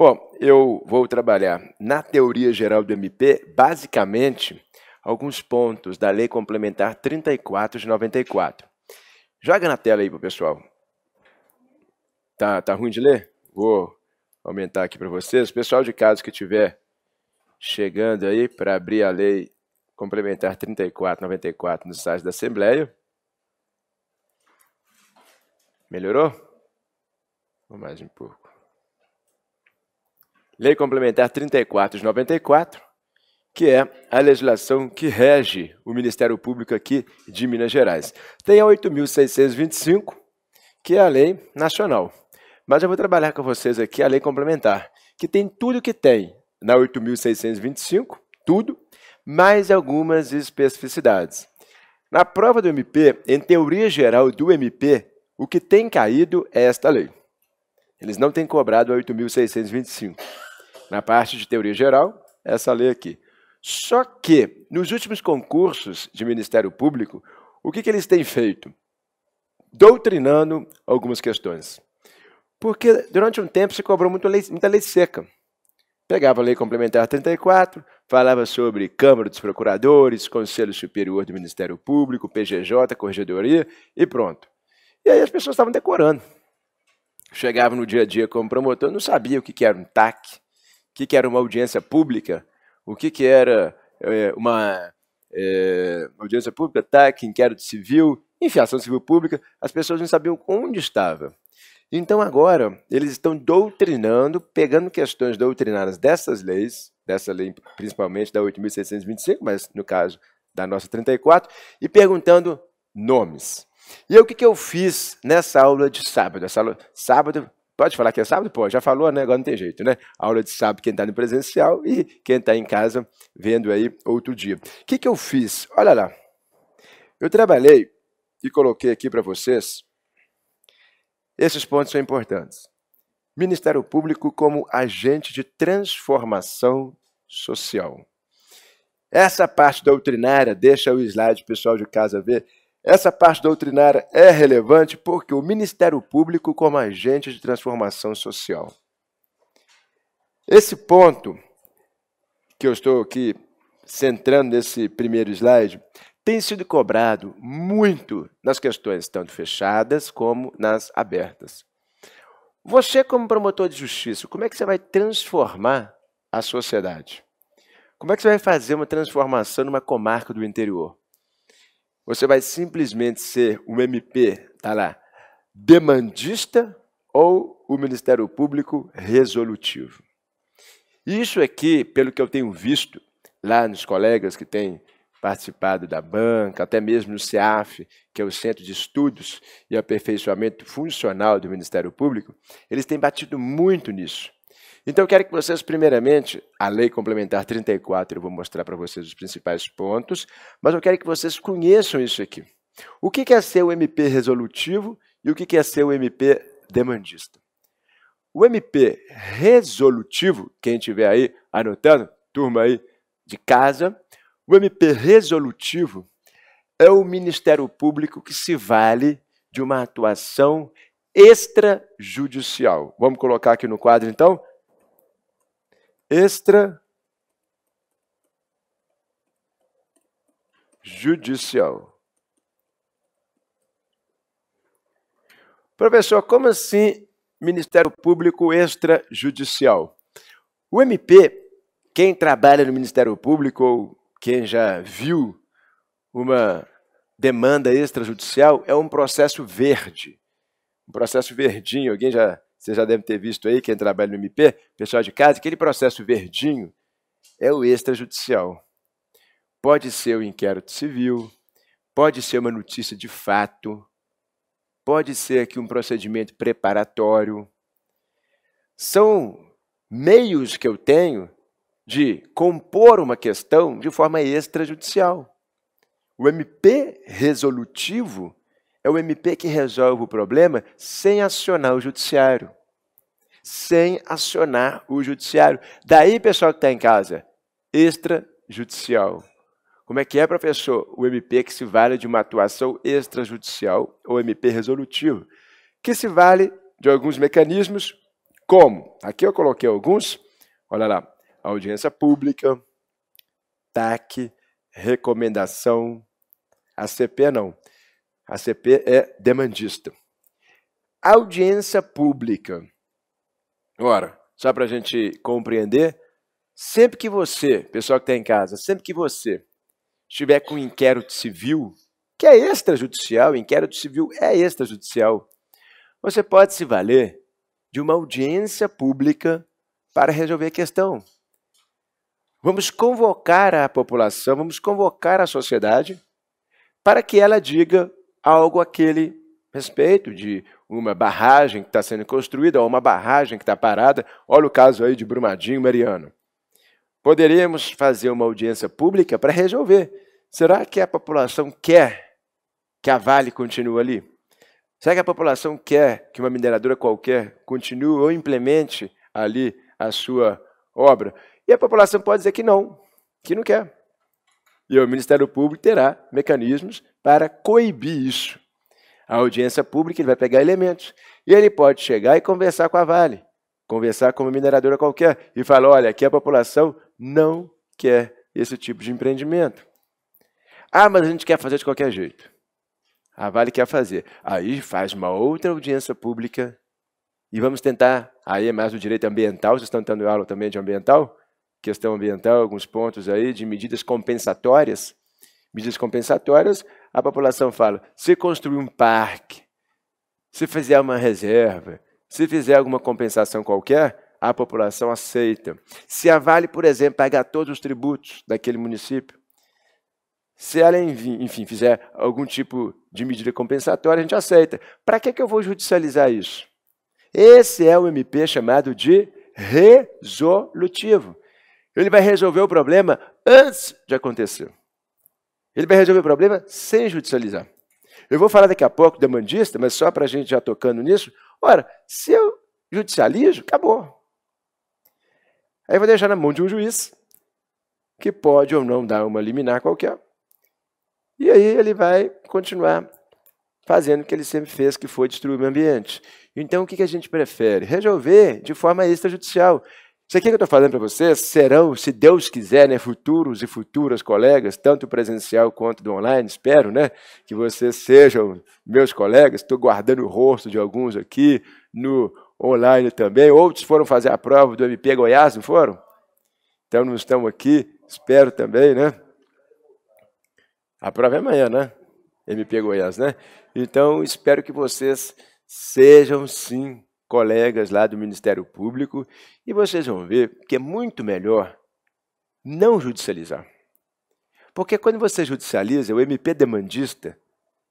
Bom, eu vou trabalhar na teoria geral do MP, basicamente, alguns pontos da Lei Complementar 34 de 94. Joga na tela aí o pessoal. Tá, tá ruim de ler? Vou aumentar aqui para vocês. O pessoal de casa que tiver chegando aí para abrir a Lei Complementar 34 94 no site da Assembleia. Melhorou? Vou mais um pouco. Lei Complementar 34 de 94, que é a legislação que rege o Ministério Público aqui de Minas Gerais. Tem a 8.625, que é a lei nacional. Mas eu vou trabalhar com vocês aqui a lei complementar, que tem tudo que tem na 8.625, tudo, mais algumas especificidades. Na prova do MP, em teoria geral do MP, o que tem caído é esta lei. Eles não têm cobrado a 8.625 na parte de teoria geral, essa lei aqui. Só que, nos últimos concursos de Ministério Público, o que, que eles têm feito? Doutrinando algumas questões. Porque durante um tempo se cobrou muito lei, muita lei seca. Pegava a Lei Complementar 34, falava sobre Câmara dos Procuradores, Conselho Superior do Ministério Público, PGJ, Corregedoria e pronto. E aí as pessoas estavam decorando. Chegavam no dia a dia como promotor, não sabia o que era um TAC, que, que era uma audiência pública, o que, que era é, uma é, audiência pública, TAC, tá, inquérito civil, enfim, ação civil pública, as pessoas não sabiam onde estava. Então agora eles estão doutrinando, pegando questões doutrinárias dessas leis, dessa lei principalmente da 8.625, mas no caso da nossa 34, e perguntando nomes. E o que, que eu fiz nessa aula de sábado? Essa aula, sábado Pode falar que é sábado? Pô, já falou, né? Agora não tem jeito, né? Aula de sábado, quem está no presencial e quem está em casa vendo aí outro dia. O que, que eu fiz? Olha lá. Eu trabalhei e coloquei aqui para vocês. Esses pontos são importantes. Ministério Público como agente de transformação social. Essa parte doutrinária, deixa o slide pessoal de casa ver, essa parte doutrinária é relevante porque o Ministério Público como agente de transformação social. Esse ponto que eu estou aqui centrando nesse primeiro slide tem sido cobrado muito nas questões tanto fechadas como nas abertas. Você como promotor de justiça, como é que você vai transformar a sociedade? Como é que você vai fazer uma transformação numa comarca do interior? Você vai simplesmente ser um MP, tá lá, demandista ou o Ministério Público resolutivo. Isso aqui, pelo que eu tenho visto lá nos colegas que têm participado da banca, até mesmo no CEAF, que é o Centro de Estudos e Aperfeiçoamento Funcional do Ministério Público, eles têm batido muito nisso. Então eu quero que vocês, primeiramente, a Lei Complementar 34, eu vou mostrar para vocês os principais pontos, mas eu quero que vocês conheçam isso aqui. O que é ser o MP resolutivo e o que é ser o MP demandista? O MP resolutivo, quem estiver aí anotando, turma aí de casa, o MP resolutivo é o Ministério Público que se vale de uma atuação extrajudicial. Vamos colocar aqui no quadro, então? extra judicial. Professor, como assim Ministério Público extrajudicial? O MP, quem trabalha no Ministério Público ou quem já viu uma demanda extrajudicial, é um processo verde. Um processo verdinho. Alguém já você já deve ter visto aí, quem trabalha no MP, pessoal de casa, aquele processo verdinho é o extrajudicial. Pode ser o inquérito civil, pode ser uma notícia de fato, pode ser aqui um procedimento preparatório. São meios que eu tenho de compor uma questão de forma extrajudicial. O MP resolutivo é o MP que resolve o problema sem acionar o judiciário. Sem acionar o judiciário. Daí, pessoal que está em casa, extrajudicial. Como é que é, professor? O MP que se vale de uma atuação extrajudicial, ou MP resolutivo, que se vale de alguns mecanismos, como, aqui eu coloquei alguns, olha lá, audiência pública, TAC, recomendação, ACP não, a CP é demandista. Audiência pública. Ora, só para a gente compreender, sempre que você, pessoal que está em casa, sempre que você estiver com um inquérito civil, que é extrajudicial, inquérito civil é extrajudicial, você pode se valer de uma audiência pública para resolver a questão. Vamos convocar a população, vamos convocar a sociedade para que ela diga algo aquele respeito de uma barragem que está sendo construída ou uma barragem que está parada. Olha o caso aí de Brumadinho, Mariano. Poderíamos fazer uma audiência pública para resolver. Será que a população quer que a Vale continue ali? Será que a população quer que uma mineradora qualquer continue ou implemente ali a sua obra? E a população pode dizer que não, que não quer. E o Ministério Público terá mecanismos para coibir isso. A audiência pública ele vai pegar elementos. E ele pode chegar e conversar com a Vale, conversar com uma mineradora qualquer e falar: olha, aqui a população não quer esse tipo de empreendimento. Ah, mas a gente quer fazer de qualquer jeito. A Vale quer fazer. Aí faz uma outra audiência pública e vamos tentar. Aí é mais o direito ambiental, vocês estão tendo aula também de ambiental? questão ambiental, alguns pontos aí de medidas compensatórias. Medidas compensatórias, a população fala: se construir um parque, se fizer uma reserva, se fizer alguma compensação qualquer, a população aceita. Se a Vale, por exemplo, pagar todos os tributos daquele município, se ela, enfim, fizer algum tipo de medida compensatória, a gente aceita. Para que, que eu vou judicializar isso? Esse é o MP chamado de resolutivo. Ele vai resolver o problema antes de acontecer. Ele vai resolver o problema sem judicializar. Eu vou falar daqui a pouco do demandista, mas só para a gente já tocando nisso. Ora, se eu judicializo, acabou. Aí eu vou deixar na mão de um juiz, que pode ou não dar uma liminar qualquer. E aí ele vai continuar fazendo o que ele sempre fez, que foi destruir o meio ambiente. Então, o que a gente prefere? Resolver de forma extrajudicial. Isso aqui que eu estou falando para vocês serão, se Deus quiser, né, futuros e futuras colegas, tanto presencial quanto do online. Espero né, que vocês sejam meus colegas. Estou guardando o rosto de alguns aqui no online também. Outros foram fazer a prova do MP Goiás, não foram? Então não estão aqui. Espero também, né? A prova é amanhã, né? MP Goiás, né? Então espero que vocês sejam sim colegas lá do Ministério Público e vocês vão ver que é muito melhor não judicializar. Porque quando você judicializa, o MP demandista,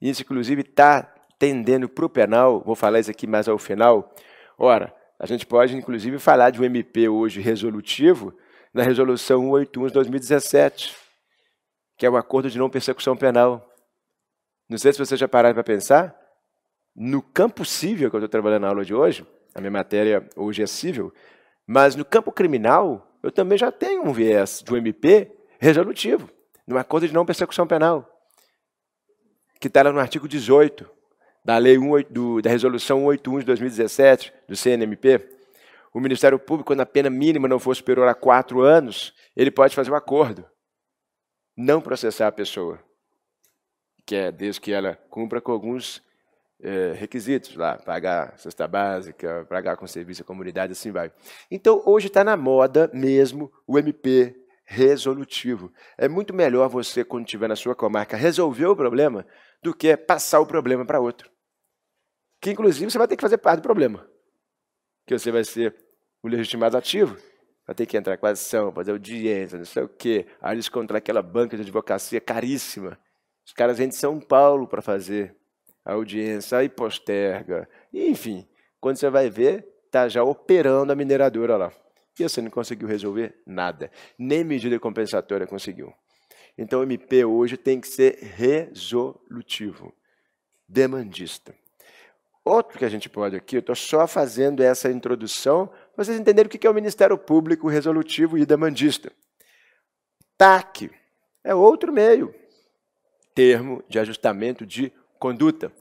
e isso inclusive está tendendo para o penal, vou falar isso aqui mais ao final, ora, a gente pode inclusive falar de um MP hoje resolutivo na resolução 181 de 2017, que é o acordo de não persecução penal. Não sei se vocês já pararam para pensar, no campo civil, que eu estou trabalhando na aula de hoje, a minha matéria hoje é civil, mas no campo criminal, eu também já tenho um viés do MP resolutivo, numa coisa de não persecução penal, que está lá no artigo 18 da lei 1 do, da resolução 181 de 2017 do CNMP. O Ministério Público, quando a pena mínima não for superior a quatro anos, ele pode fazer um acordo, não processar a pessoa, que é desde que ela cumpra com alguns é, requisitos lá, pagar cesta básica, pagar com serviço à comunidade, assim vai. Então, hoje está na moda mesmo o MP resolutivo. É muito melhor você, quando estiver na sua comarca, resolver o problema do que passar o problema para outro. Que, inclusive, você vai ter que fazer parte do problema. Que você vai ser o legitimado ativo, vai ter que entrar com a ação, fazer audiência, não sei o quê. Aí eles contratam aquela banca de advocacia caríssima. Os caras vêm de São Paulo para fazer a audiência, aí posterga. Enfim, quando você vai ver, está já operando a mineradora lá. E você não conseguiu resolver nada. Nem medida compensatória conseguiu. Então, o MP hoje tem que ser resolutivo, demandista. Outro que a gente pode aqui, eu estou só fazendo essa introdução para vocês entenderem o que é o Ministério Público resolutivo e demandista. TAC é outro meio, termo de ajustamento de conduta.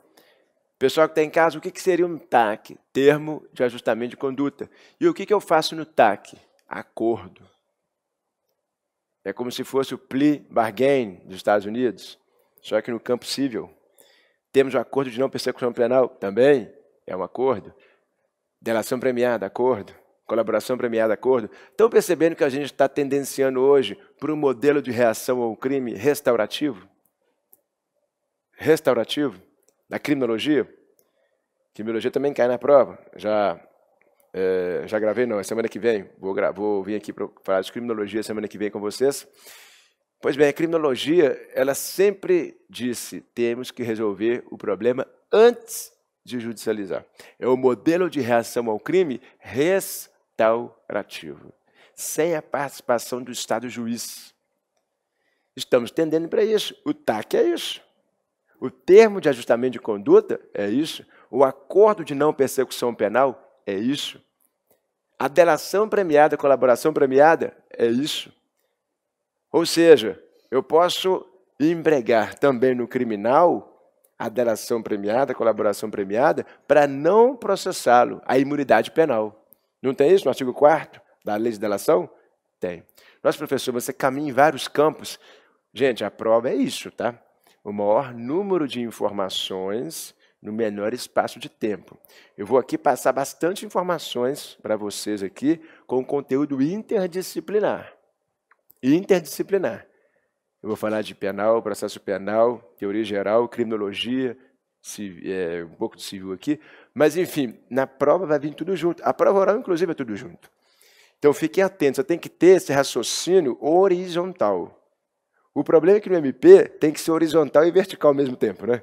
Pessoal que está em casa, o que, que seria um TAC? Termo de ajustamento de conduta. E o que, que eu faço no TAC? Acordo. É como se fosse o plea bargain dos Estados Unidos, só que no campo civil. Temos o um acordo de não persecução penal, também é um acordo. Delação premiada, acordo. Colaboração premiada, acordo. Estão percebendo que a gente está tendenciando hoje para um modelo de reação ao crime restaurativo? Restaurativo? da criminologia, criminologia também cai na prova. Já é, já gravei, não, é semana que vem. Vou, vou vir aqui para falar de criminologia semana que vem com vocês. Pois bem, a criminologia, ela sempre disse, temos que resolver o problema antes de judicializar. É o modelo de reação ao crime restaurativo, sem a participação do Estado juiz. Estamos tendendo para isso. O TAC é isso. O termo de ajustamento de conduta é isso. O acordo de não persecução penal é isso. A delação premiada, a colaboração premiada é isso. Ou seja, eu posso empregar também no criminal a delação premiada, a colaboração premiada, para não processá-lo, a imunidade penal. Não tem isso no artigo 4 da lei de delação? Tem. Nossa, professor, você caminha em vários campos. Gente, a prova é isso, tá? o maior número de informações no menor espaço de tempo. Eu vou aqui passar bastante informações para vocês aqui com conteúdo interdisciplinar. Interdisciplinar. Eu vou falar de penal, processo penal, teoria geral, criminologia, civil, é, um pouco de civil aqui. Mas, enfim, na prova vai vir tudo junto. A prova oral, inclusive, é tudo junto. Então, fiquem atentos. Você tem que ter esse raciocínio horizontal. O problema é que no MP tem que ser horizontal e vertical ao mesmo tempo, né?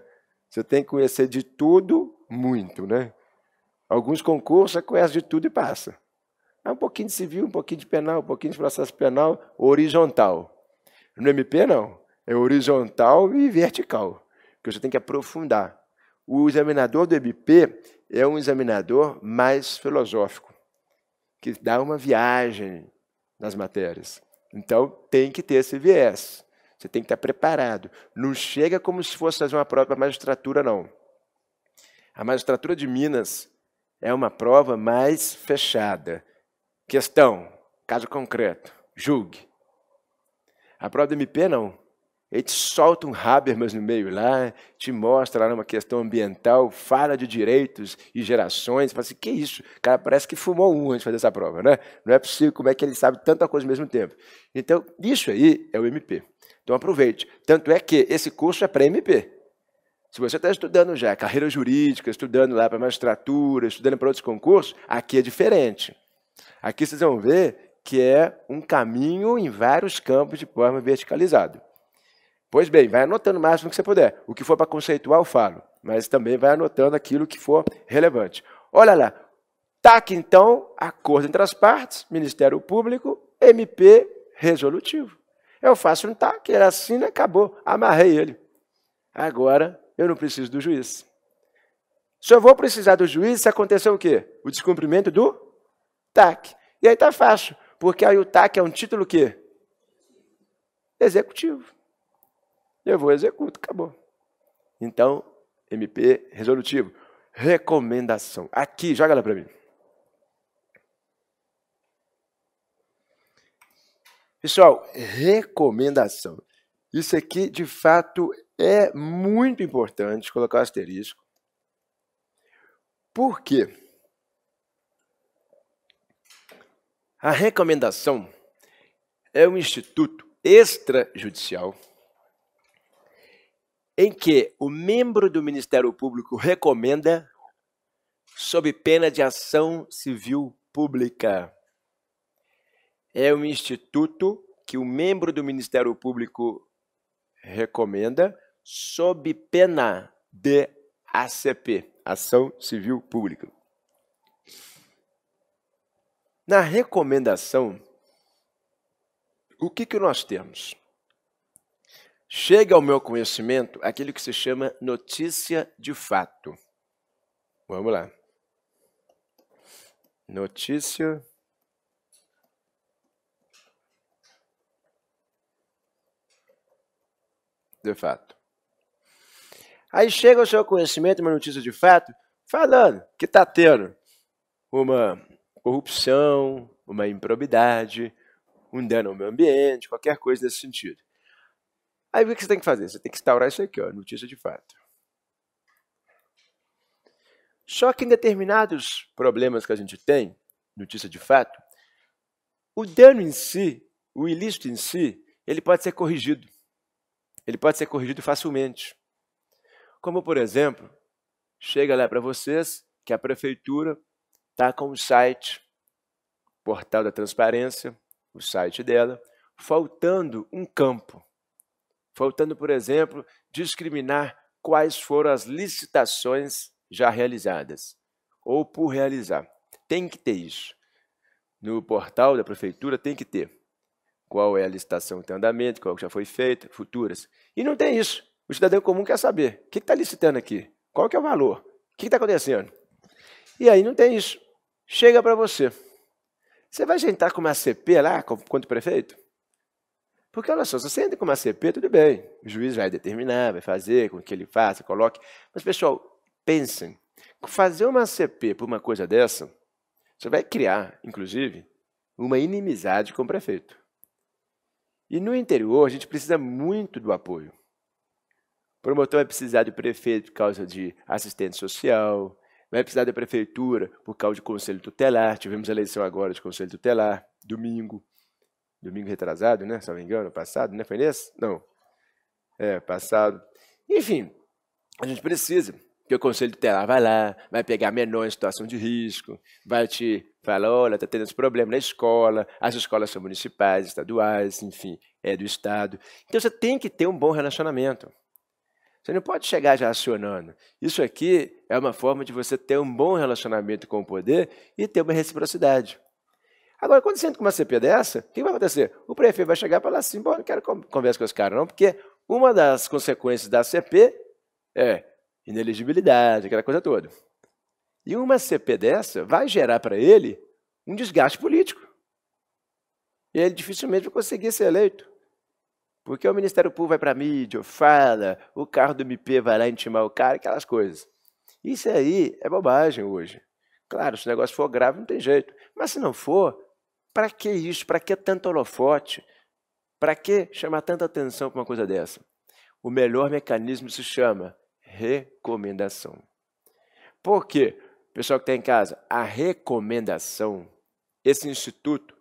Você tem que conhecer de tudo muito, né? Alguns concursos você conhece de tudo e passa. É um pouquinho de civil, um pouquinho de penal, um pouquinho de processo penal, horizontal. No MP, não. É horizontal e vertical, porque você tem que aprofundar. O examinador do MP é um examinador mais filosófico, que dá uma viagem nas matérias. Então, tem que ter esse viés. Você tem que estar preparado. Não chega como se fosse fazer uma prova para a magistratura, não. A magistratura de Minas é uma prova mais fechada. Questão, caso concreto, julgue. A prova do MP, não. Ele te solta um Habermas no meio lá, te mostra lá numa questão ambiental, fala de direitos e gerações. Fala assim, que isso? O cara parece que fumou um antes de fazer essa prova, né? Não é possível como é que ele sabe tanta coisa ao mesmo tempo. Então, isso aí é o MP. Então aproveite. Tanto é que esse curso é para MP. Se você está estudando já carreira jurídica, estudando lá para magistratura, estudando para outros concursos, aqui é diferente. Aqui vocês vão ver que é um caminho em vários campos de forma verticalizado. Pois bem, vai anotando o máximo que você puder. O que for para conceitual, eu falo. Mas também vai anotando aquilo que for relevante. Olha lá. Tá aqui então, acordo entre as partes, Ministério Público, MP resolutivo. Eu faço um TAC, ele assina, acabou. Amarrei ele. Agora eu não preciso do juiz. Só vou precisar do juiz se acontecer o quê? O descumprimento do TAC. E aí tá fácil, porque aí o TAC é um título que executivo. Eu vou executo, acabou. Então, MP resolutivo. Recomendação. Aqui, joga lá para mim. Pessoal, recomendação. Isso aqui, de fato, é muito importante colocar asterisco. Por quê? A recomendação é um instituto extrajudicial em que o membro do Ministério Público recomenda sob pena de ação civil pública é um instituto que o membro do Ministério Público recomenda sob pena de ACP, Ação Civil Pública. Na recomendação, o que, que nós temos? Chega ao meu conhecimento aquilo que se chama notícia de fato. Vamos lá. Notícia de fato. Aí chega ao seu conhecimento uma notícia de fato, falando que está tendo uma corrupção, uma improbidade, um dano ao meio ambiente, qualquer coisa nesse sentido. Aí o que você tem que fazer? Você tem que instaurar isso aqui, ó, notícia de fato. Só que em determinados problemas que a gente tem, notícia de fato, o dano em si, o ilícito em si, ele pode ser corrigido ele pode ser corrigido facilmente. Como, por exemplo, chega lá para vocês que a prefeitura está com o site, portal da transparência, o site dela, faltando um campo. Faltando, por exemplo, discriminar quais foram as licitações já realizadas ou por realizar. Tem que ter isso. No portal da prefeitura tem que ter qual é a licitação que tem andamento, qual é já foi feita, futuras. E não tem isso. O cidadão comum quer saber o que está licitando aqui, qual que é o valor, o que está acontecendo. E aí não tem isso. Chega para você. Você vai sentar com uma CP lá, quanto prefeito? Porque, olha só, se você entra com uma CP, tudo bem. O juiz vai determinar, vai fazer com que ele faça, coloque. Mas, pessoal, pensem. Fazer uma CP por uma coisa dessa, você vai criar, inclusive, uma inimizade com o prefeito. E no interior, a gente precisa muito do apoio. O promotor vai precisar do prefeito por causa de assistente social, vai precisar da prefeitura por causa de conselho tutelar. Tivemos a eleição agora de conselho tutelar, domingo. Domingo retrasado, né? Se não me engano, passado, né? Foi nesse? Não. É, passado. Enfim, a gente precisa. Porque o conselho tutelar vai lá, vai pegar menor em situação de risco, vai te fala, olha, está tendo esse problema na escola, as escolas são municipais, estaduais, enfim, é do Estado. Então você tem que ter um bom relacionamento. Você não pode chegar já acionando. Isso aqui é uma forma de você ter um bom relacionamento com o poder e ter uma reciprocidade. Agora, quando você entra com uma CP dessa, o que vai acontecer? O prefeito vai chegar e falar assim, bom, não quero conversa com esse cara não, porque uma das consequências da CP é ineligibilidade, aquela coisa toda. E uma CP dessa vai gerar para ele um desgaste político. E ele dificilmente vai conseguir ser eleito. Porque o Ministério Público vai para a mídia, fala, o carro do MP vai lá intimar o cara, aquelas coisas. Isso aí é bobagem hoje. Claro, se o negócio for grave, não tem jeito. Mas se não for, para que isso? Para que tanto holofote? Para que chamar tanta atenção para uma coisa dessa? O melhor mecanismo se chama recomendação. Por quê? Pessoal que está em casa, a recomendação, esse instituto,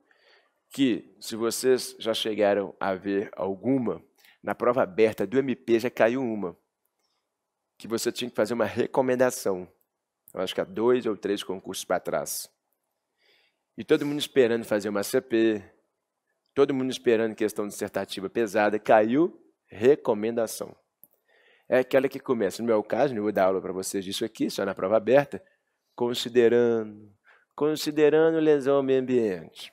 que se vocês já chegaram a ver alguma, na prova aberta do MP já caiu uma, que você tinha que fazer uma recomendação. Eu acho que há dois ou três concursos para trás. E todo mundo esperando fazer uma CP, todo mundo esperando questão dissertativa pesada, caiu recomendação. É aquela que começa, no meu caso, não vou dar aula para vocês disso aqui, só na prova aberta, considerando, considerando lesão ao meio ambiente,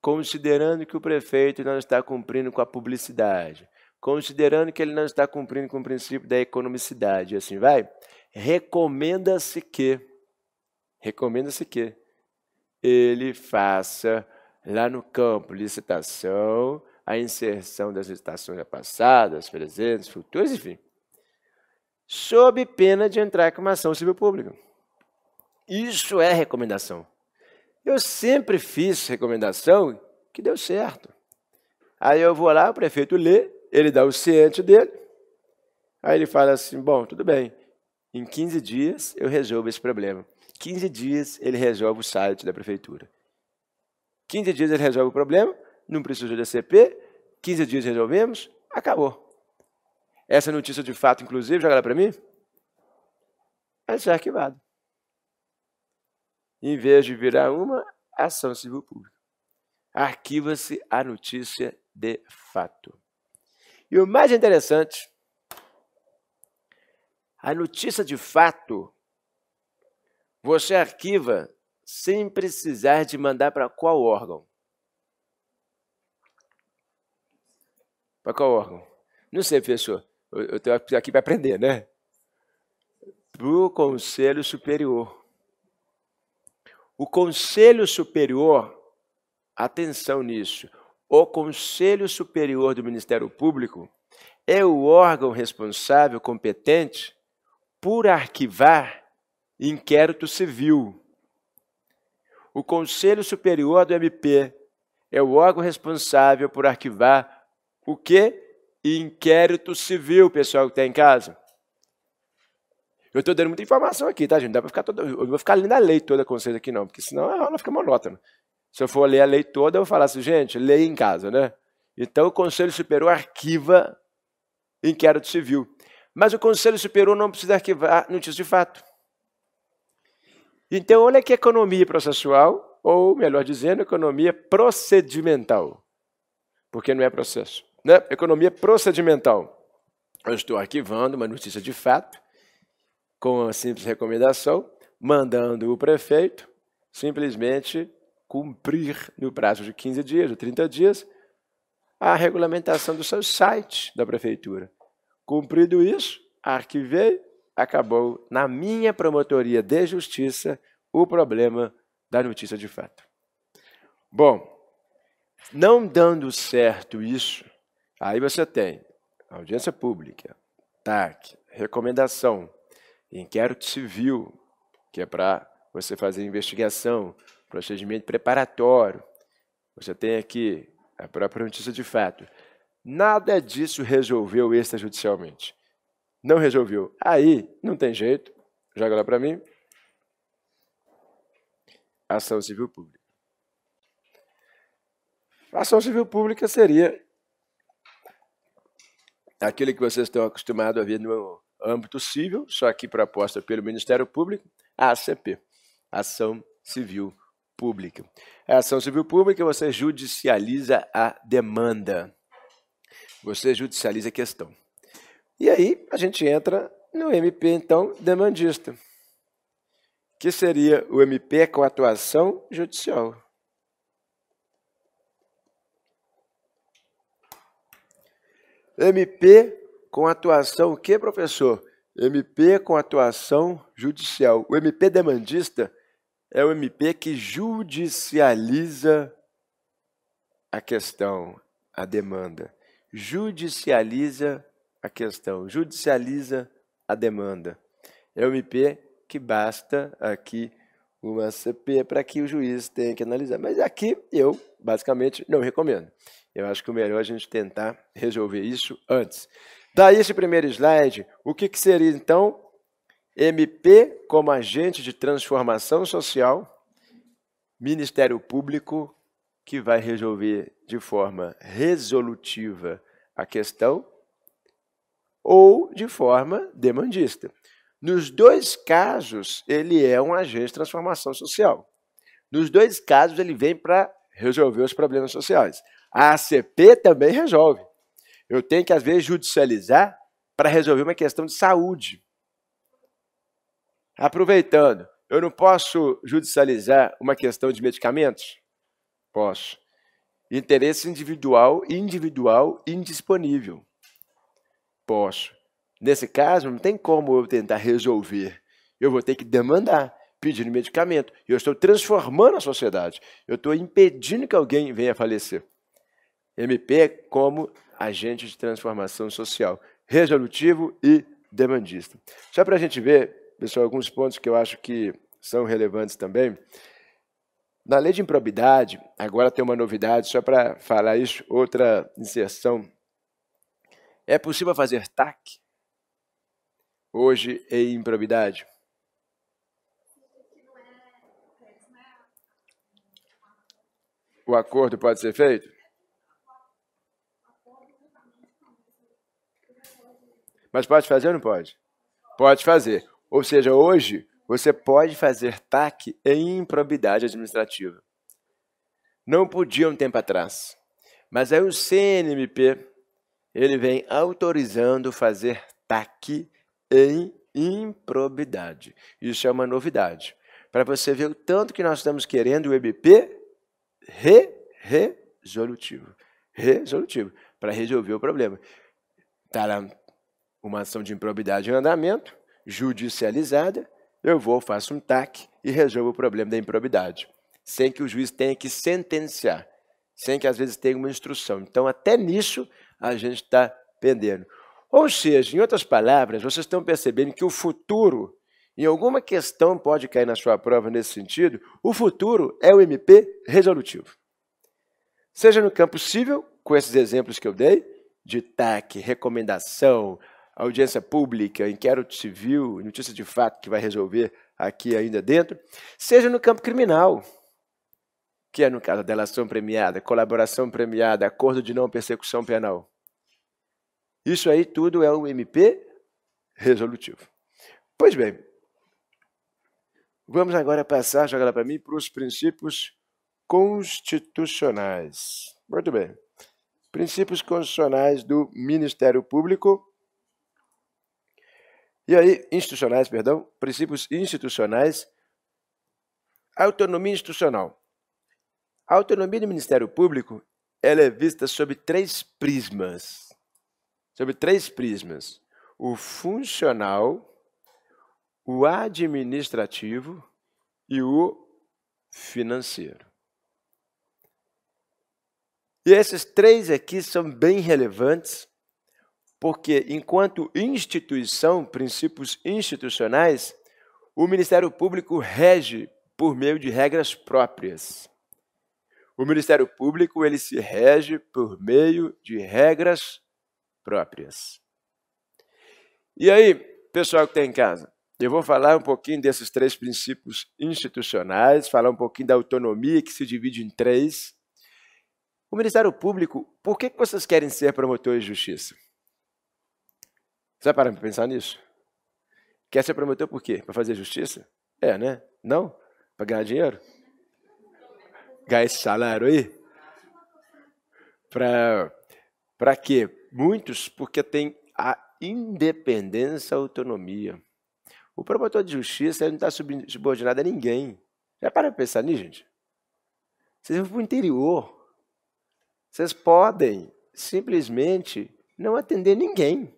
considerando que o prefeito não está cumprindo com a publicidade, considerando que ele não está cumprindo com o princípio da economicidade, e assim vai, recomenda-se que, recomenda-se que ele faça lá no campo licitação, a inserção das licitações passadas, presentes, futuras, enfim, sob pena de entrar com uma ação civil pública. Isso é recomendação. Eu sempre fiz recomendação que deu certo. Aí eu vou lá, o prefeito lê, ele dá o ciente dele. Aí ele fala assim: bom, tudo bem, em 15 dias eu resolvo esse problema. 15 dias ele resolve o site da prefeitura. 15 dias ele resolve o problema, não precisa de ACP, 15 dias resolvemos, acabou. Essa notícia de fato, inclusive, joga lá para mim. Vai ser é arquivado em vez de virar uma ação civil pública. Arquiva-se a notícia de fato. E o mais interessante, a notícia de fato você arquiva sem precisar de mandar para qual órgão? Para qual órgão? Não sei, professor. Eu estou aqui para aprender, né? Para o Conselho Superior o Conselho Superior, atenção nisso, o Conselho Superior do Ministério Público é o órgão responsável competente por arquivar inquérito civil. O Conselho Superior do MP é o órgão responsável por arquivar o quê? Inquérito civil, pessoal que está em casa. Eu estou dando muita informação aqui, tá, gente? Dá pra ficar todo, eu vou ficar lendo a lei toda com vocês aqui, não, porque senão a aula fica monótona. Se eu for ler a lei toda, eu vou falar assim, gente, lei em casa, né? Então o Conselho Superior arquiva inquérito civil. Mas o Conselho Superior não precisa arquivar notícia de fato. Então, olha que economia processual, ou melhor dizendo, economia procedimental. Porque não é processo. Né? Economia procedimental. Eu estou arquivando uma notícia de fato com uma simples recomendação, mandando o prefeito simplesmente cumprir no prazo de 15 dias ou 30 dias a regulamentação do seu site da prefeitura. Cumprido isso, arquivei, acabou na minha promotoria de justiça o problema da notícia de fato. Bom, não dando certo isso, aí você tem audiência pública, TAC, recomendação, inquérito civil, que é para você fazer investigação, procedimento preparatório. Você tem aqui a própria notícia de fato. Nada disso resolveu extrajudicialmente. Não resolveu. Aí, não tem jeito, joga lá para mim. Ação civil pública. Ação civil pública seria aquele que vocês estão acostumados a ver no âmbito civil, só que proposta pelo Ministério Público, a ACP, Ação Civil Pública. A ação civil pública, você judicializa a demanda. Você judicializa a questão. E aí a gente entra no MP, então, demandista, que seria o MP com atuação judicial. MP com atuação o que, professor? MP com atuação judicial. O MP demandista é o MP que judicializa a questão, a demanda. Judicializa a questão, judicializa a demanda. É o MP que basta aqui uma CP para que o juiz tenha que analisar. Mas aqui eu, basicamente, não recomendo. Eu acho que o melhor é a gente tentar resolver isso antes. Daí este primeiro slide, o que, que seria então MP como agente de transformação social, Ministério Público que vai resolver de forma resolutiva a questão ou de forma demandista. Nos dois casos, ele é um agente de transformação social. Nos dois casos, ele vem para resolver os problemas sociais. A ACP também resolve. Eu tenho que, às vezes, judicializar para resolver uma questão de saúde. Aproveitando, eu não posso judicializar uma questão de medicamentos? Posso. Interesse individual, individual, indisponível. Posso. Nesse caso, não tem como eu tentar resolver. Eu vou ter que demandar, pedindo medicamento. Eu estou transformando a sociedade. Eu estou impedindo que alguém venha a falecer. MP é como agente de transformação social, resolutivo e demandista. Só para a gente ver, pessoal, alguns pontos que eu acho que são relevantes também. Na lei de improbidade, agora tem uma novidade, só para falar isso, outra inserção. É possível fazer TAC hoje em improbidade? O acordo pode ser feito? Mas pode fazer ou não pode? Pode fazer. Ou seja, hoje você pode fazer TAC em improbidade administrativa. Não podia um tempo atrás. Mas aí o CNMP ele vem autorizando fazer TAC em improbidade. Isso é uma novidade. Para você ver o tanto que nós estamos querendo o EBP re, resolutivo. Resolutivo, para resolver o problema. lá uma ação de improbidade em andamento, judicializada, eu vou, faço um TAC e resolvo o problema da improbidade, sem que o juiz tenha que sentenciar, sem que às vezes tenha uma instrução. Então, até nisso, a gente está pendendo. Ou seja, em outras palavras, vocês estão percebendo que o futuro, em alguma questão pode cair na sua prova nesse sentido, o futuro é o MP resolutivo. Seja no campo civil, com esses exemplos que eu dei, de TAC, recomendação, audiência pública, inquérito civil, notícia de fato que vai resolver aqui ainda dentro, seja no campo criminal, que é no caso delação premiada, colaboração premiada, acordo de não persecução penal. Isso aí tudo é um MP resolutivo. Pois bem, vamos agora passar, joga lá para mim, para os princípios constitucionais. Muito bem. Princípios constitucionais do Ministério Público e aí, institucionais, perdão, princípios institucionais, autonomia institucional. A autonomia do Ministério Público, ela é vista sob três prismas. Sob três prismas. O funcional, o administrativo e o financeiro. E esses três aqui são bem relevantes porque, enquanto instituição, princípios institucionais, o Ministério Público rege por meio de regras próprias. O Ministério Público ele se rege por meio de regras próprias. E aí, pessoal que está em casa, eu vou falar um pouquinho desses três princípios institucionais, falar um pouquinho da autonomia que se divide em três. O Ministério Público, por que vocês querem ser promotores de justiça? Você vai parar para pensar nisso? Quer se prometeu por quê? Para fazer justiça? É, né? Não? Para ganhar dinheiro? Ganhar esse salário aí? Para quê? Muitos, porque tem a independência, a autonomia. O promotor de justiça ele não está subordinado a ninguém. Já para pensar nisso, gente? Vocês vão para o interior. Vocês podem simplesmente não atender ninguém.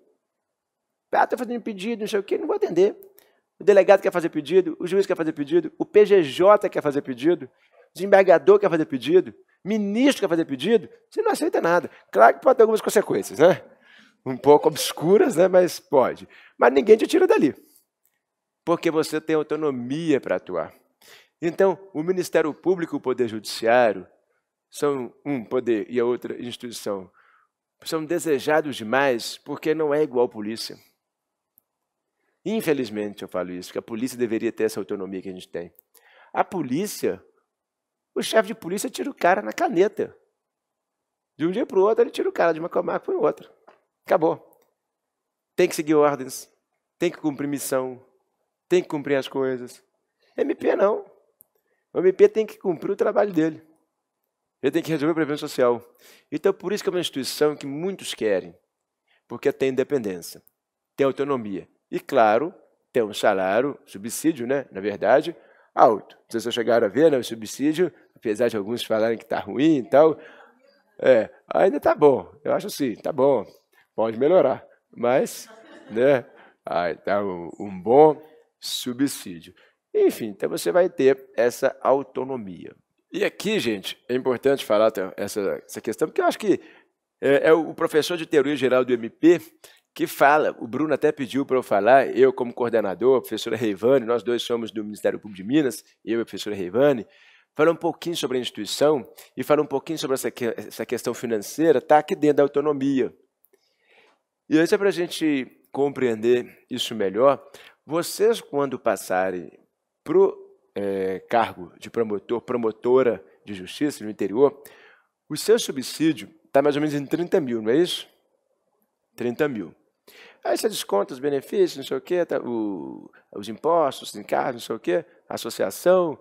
Ah, tá fazendo pedido, não sei o quê, não vou atender. O delegado quer fazer pedido, o juiz quer fazer pedido, o PGJ quer fazer pedido, o desembargador quer fazer pedido, ministro quer fazer pedido, você não aceita nada. Claro que pode ter algumas consequências, né? Um pouco obscuras, né? Mas pode. Mas ninguém te tira dali. Porque você tem autonomia para atuar. Então, o Ministério Público e o Poder Judiciário são um poder e a outra instituição. São desejados demais porque não é igual polícia. Infelizmente eu falo isso, que a polícia deveria ter essa autonomia que a gente tem. A polícia, o chefe de polícia tira o cara na caneta. De um dia para o outro, ele tira o cara de uma comarca para outra. Acabou. Tem que seguir ordens, tem que cumprir missão, tem que cumprir as coisas. MP não. O MP tem que cumprir o trabalho dele. Ele tem que resolver o problema social. Então, por isso que é uma instituição que muitos querem, porque tem independência, tem autonomia, e, claro, tem um salário, subsídio, né, na verdade, alto. Vocês já chegaram a ver né, o subsídio, apesar de alguns falarem que está ruim e tal. É, ainda está bom, eu acho assim, está bom, pode melhorar, mas né, está um, um bom subsídio. Enfim, então você vai ter essa autonomia. E aqui, gente, é importante falar essa, essa questão, porque eu acho que é, é o professor de teoria geral do MP que fala, o Bruno até pediu para eu falar, eu como coordenador, a professora Reivane, nós dois somos do Ministério Público de Minas, eu e a professora Reivane, fala um pouquinho sobre a instituição e fala um pouquinho sobre essa, essa questão financeira, está aqui dentro da autonomia. E isso é para a gente compreender isso melhor, vocês, quando passarem para o é, cargo de promotor, promotora de justiça no interior, o seu subsídio está mais ou menos em 30 mil, não é isso? 30 mil. Aí você desconta os benefícios, não sei o quê, tá, o, os impostos, em encargos, não sei o quê, associação,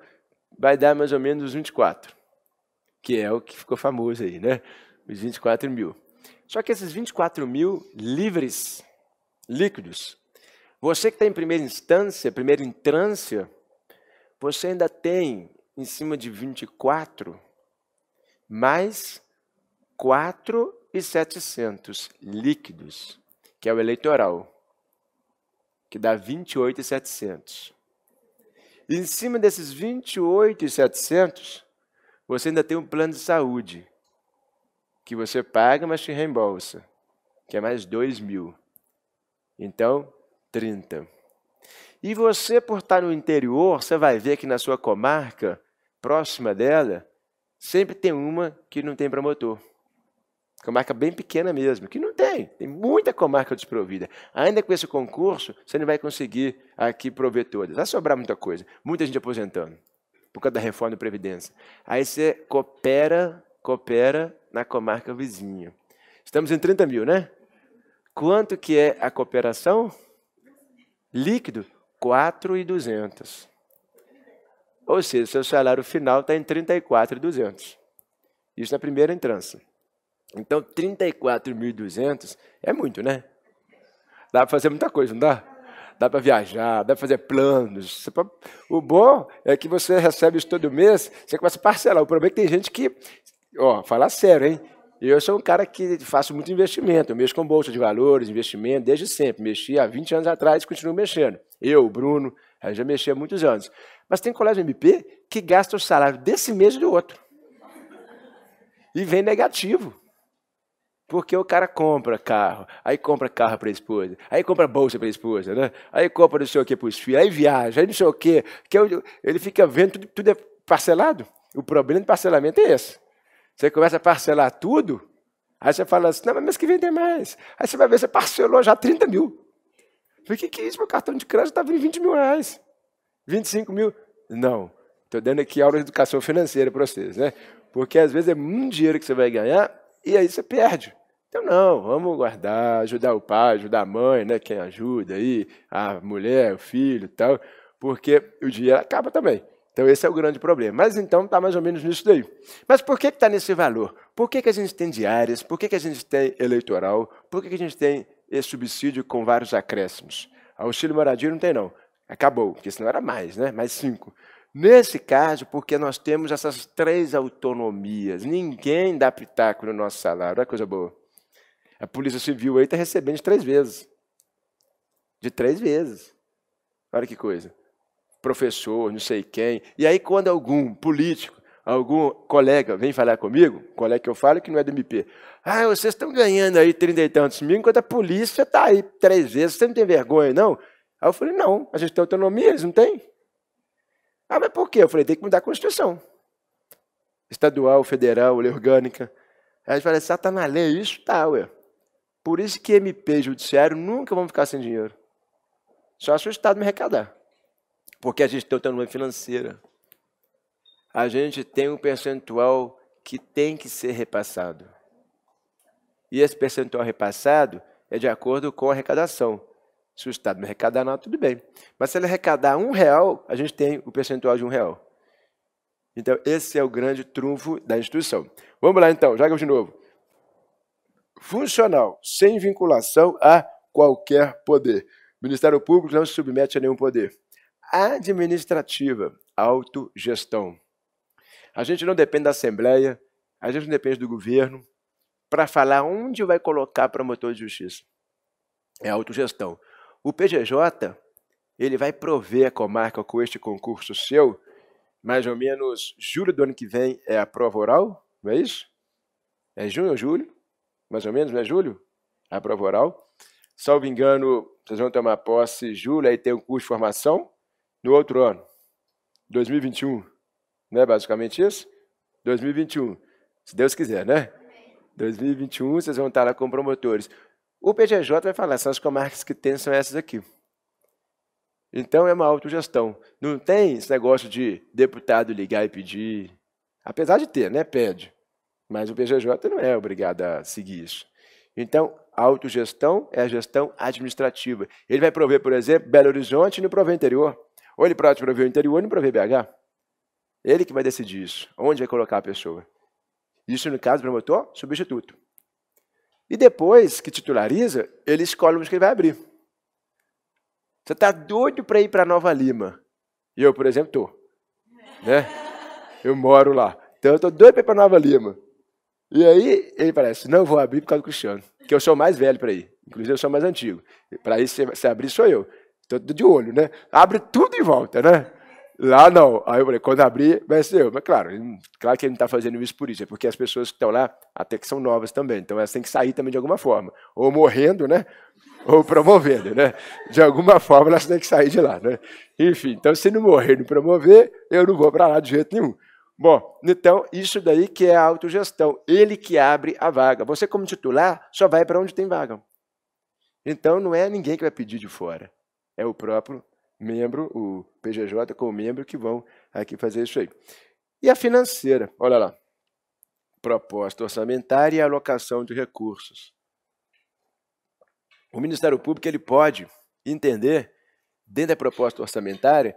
vai dar mais ou menos os 24, que é o que ficou famoso aí, né? Os 24 mil. Só que esses 24 mil livres, líquidos, você que está em primeira instância, primeira entrância, você ainda tem em cima de 24 mais 4,700 líquidos que é o eleitoral, que dá 28,700. E em cima desses 28,700, você ainda tem um plano de saúde, que você paga, mas te reembolsa, que é mais 2 mil. Então, 30. E você, por estar no interior, você vai ver que na sua comarca, próxima dela, sempre tem uma que não tem promotor. Comarca bem pequena mesmo, que não tem. Tem muita comarca desprovida. Ainda com esse concurso, você não vai conseguir aqui prover todas. Vai sobrar muita coisa. Muita gente aposentando por causa da reforma da Previdência. Aí você coopera, coopera na comarca vizinha. Estamos em 30 mil, né? Quanto que é a cooperação? Líquido, 4,200. Ou seja, seu salário final está em 34,200. Isso na primeira entrança. Então, 34.200 é muito, né? Dá para fazer muita coisa, não dá? Dá para viajar, dá para fazer planos. O bom é que você recebe isso todo mês, você começa a parcelar. O problema é que tem gente que, ó, falar sério, hein? Eu sou um cara que faço muito investimento, eu mexo com bolsa de valores, investimento, desde sempre. Mexi há 20 anos atrás e continuo mexendo. Eu, o Bruno, já mexi há muitos anos. Mas tem colégio MP que gasta o salário desse mês e do outro. E vem negativo. Porque o cara compra carro, aí compra carro para a esposa, aí compra bolsa para a esposa, né? aí compra não sei o que para os filhos, aí viaja, aí não sei o que. que ele fica vendo, tudo, tudo é parcelado. O problema de parcelamento é esse. Você começa a parcelar tudo, aí você fala assim, não, mas que vem mais. Aí você vai ver, você parcelou já 30 mil. o que, que é isso? Meu cartão de crédito está vindo 20 mil reais. 25 mil. Não. Estou dando aqui aula de educação financeira para vocês, né? Porque às vezes é muito dinheiro que você vai ganhar e aí você perde. Então, não, vamos guardar, ajudar o pai, ajudar a mãe, né? Quem ajuda aí, a mulher, o filho e tal, porque o dinheiro acaba também. Então, esse é o grande problema. Mas então está mais ou menos nisso daí. Mas por que está nesse valor? Por que, que a gente tem diárias? Por que, que a gente tem eleitoral? Por que, que a gente tem esse subsídio com vários acréscimos? Auxílio moradia não tem, não. Acabou, porque senão era mais, né? Mais cinco. Nesse caso, porque nós temos essas três autonomias, ninguém dá pitaco no nosso salário, olha é coisa boa. A Polícia Civil aí está recebendo de três vezes. De três vezes. Olha que coisa. Professor, não sei quem. E aí, quando algum político, algum colega vem falar comigo, colega que eu falo que não é do MP, ah, vocês estão ganhando aí trinta e tantos mil, enquanto a polícia está aí três vezes, você não tem vergonha, não? Aí eu falei, não, a gente tem autonomia, eles não têm. Ah, mas por quê? Eu falei, tem que mudar a Constituição. Estadual, federal, lei orgânica. Aí eles falaram, ah, tá na lei isso? Tá, ué. Por isso que MP Judiciário nunca vão ficar sem dinheiro. Só se o Estado me arrecadar. Porque a gente tem autonomia financeira. A gente tem um percentual que tem que ser repassado. E esse percentual repassado é de acordo com a arrecadação. Se o Estado não arrecadar nada, tudo bem. Mas se ele arrecadar um real, a gente tem o percentual de um real. Então, esse é o grande trunfo da instituição. Vamos lá, então, joga de novo funcional, sem vinculação a qualquer poder. O Ministério Público não se submete a nenhum poder. Administrativa, autogestão. A gente não depende da Assembleia, a gente não depende do governo para falar onde vai colocar promotor de justiça. É autogestão. O PGJ, ele vai prover a comarca com este concurso seu, mais ou menos julho do ano que vem é a prova oral, não é isso? É junho ou julho? mais ou menos, não é julho? A prova oral. Salvo engano, vocês vão tomar posse em julho, aí tem um curso de formação no outro ano, 2021. Não é basicamente isso? 2021. Se Deus quiser, né? 2021, vocês vão estar lá com promotores. O PGJ vai falar, são as comarcas que tem são essas aqui. Então é uma autogestão. Não tem esse negócio de deputado ligar e pedir. Apesar de ter, né? Pede. Mas o PJ não é obrigado a seguir isso. Então, a autogestão é a gestão administrativa. Ele vai prover, por exemplo, Belo Horizonte e não prover interior. Ou ele pode prover o interior e não prover BH. Ele que vai decidir isso, onde vai colocar a pessoa. Isso no caso promotor, substituto. E depois que titulariza, ele escolhe onde que ele vai abrir. Você está doido para ir para Nova Lima. E eu, por exemplo, estou. Né? Eu moro lá. Então eu estou doido para ir para Nova Lima. E aí ele parece, não vou abrir por causa do Cristiano, que eu é sou mais velho para ir. Inclusive eu é sou mais antigo. Para ir se, se abrir sou eu. Estou de olho, né? Abre tudo em volta, né? Lá não. Aí eu falei, quando abrir, vai ser eu. Mas claro, claro que ele não está fazendo isso por isso, é porque as pessoas que estão lá até que são novas também. Então elas têm que sair também de alguma forma. Ou morrendo, né? Ou promovendo, né? De alguma forma elas têm que sair de lá, né? Enfim, então se não morrer, não promover, eu não vou para lá de jeito nenhum. Bom, então isso daí que é a autogestão, ele que abre a vaga. Você como titular só vai para onde tem vaga. Então não é ninguém que vai pedir de fora, é o próprio membro, o PGJ com o membro que vão aqui fazer isso aí. E a financeira, olha lá. Proposta orçamentária e alocação de recursos. O Ministério Público ele pode entender dentro da proposta orçamentária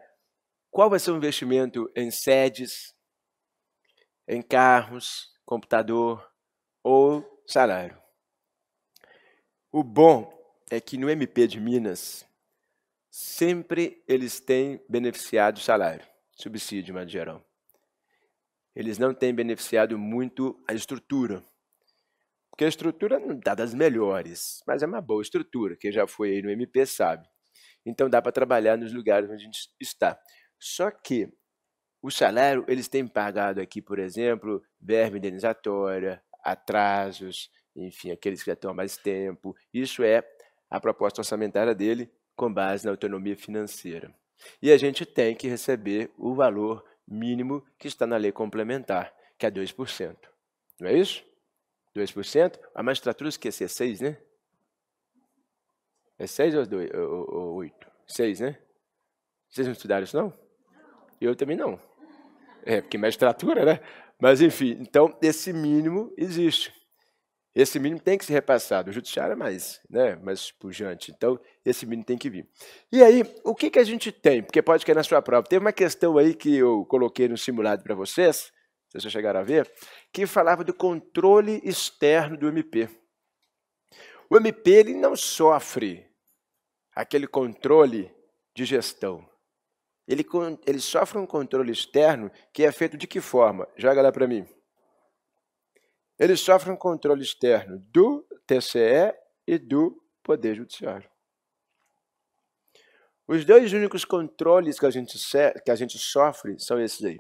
qual vai ser o investimento em sedes, em carros, computador ou salário. O bom é que no MP de Minas, sempre eles têm beneficiado salário, subsídio, de geral. Eles não têm beneficiado muito a estrutura. Porque a estrutura não dá das melhores, mas é uma boa estrutura. Quem já foi aí no MP sabe. Então dá para trabalhar nos lugares onde a gente está. Só que o salário eles têm pagado aqui, por exemplo, verba indenizatória, atrasos, enfim, aqueles que já estão há mais tempo. Isso é a proposta orçamentária dele com base na autonomia financeira. E a gente tem que receber o valor mínimo que está na lei complementar, que é 2%. Não é isso? 2%? A magistratura esquece, é 6, né? É 6 ou, ou 8? 6, né? Vocês não estudaram isso, não? Eu também não. É, porque magistratura, né? Mas, enfim, então, esse mínimo existe. Esse mínimo tem que ser repassado. O judiciário é mais, né, mais pujante. Então, esse mínimo tem que vir. E aí, o que, que a gente tem? Porque pode cair na sua prova. Teve uma questão aí que eu coloquei no simulado para vocês, vocês chegaram a ver, que falava do controle externo do MP. O MP ele não sofre aquele controle de gestão ele, ele sofre um controle externo que é feito de que forma? Joga lá para mim. Ele sofre um controle externo do TCE e do Poder Judiciário. Os dois únicos controles que a gente, que a gente sofre são esses aí.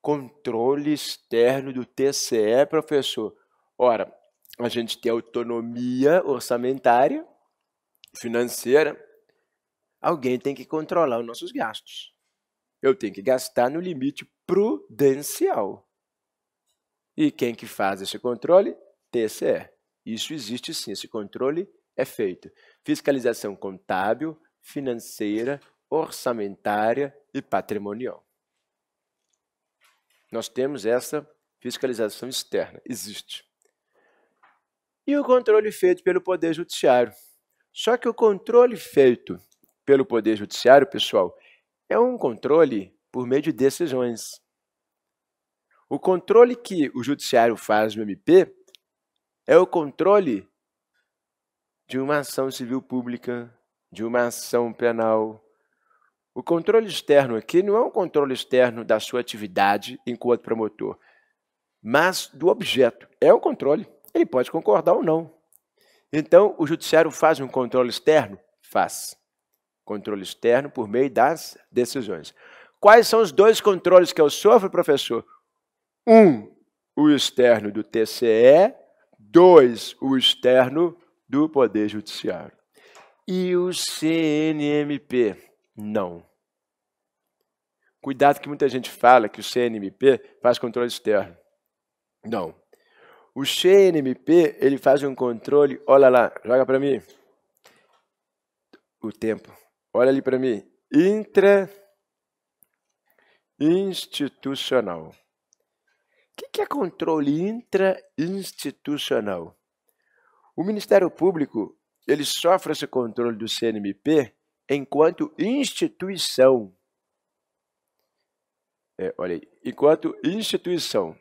Controle externo do TCE, professor. Ora, a gente tem autonomia orçamentária, financeira, alguém tem que controlar os nossos gastos. Eu tenho que gastar no limite prudencial. E quem que faz esse controle? TCE. Isso existe sim, esse controle é feito. Fiscalização contábil, financeira, orçamentária e patrimonial. Nós temos essa fiscalização externa, existe. E o controle feito pelo Poder Judiciário. Só que o controle feito pelo Poder Judiciário, pessoal, é um controle por meio de decisões. O controle que o Judiciário faz no MP é o controle de uma ação civil pública, de uma ação penal. O controle externo aqui não é um controle externo da sua atividade enquanto promotor, mas do objeto. É um controle. Ele pode concordar ou não. Então, o judiciário faz um controle externo? Faz. Controle externo por meio das decisões. Quais são os dois controles que eu sofro, professor? Um, o externo do TCE. Dois, o externo do Poder Judiciário. E o CNMP? Não. Cuidado que muita gente fala que o CNMP faz controle externo. Não. O CNMP, ele faz um controle, olha lá, joga para mim. O tempo olha ali para mim, intra institucional. O que, que é controle intra-institucional? O Ministério Público ele sofre esse controle do CNMP enquanto instituição. É, olha aí, enquanto instituição.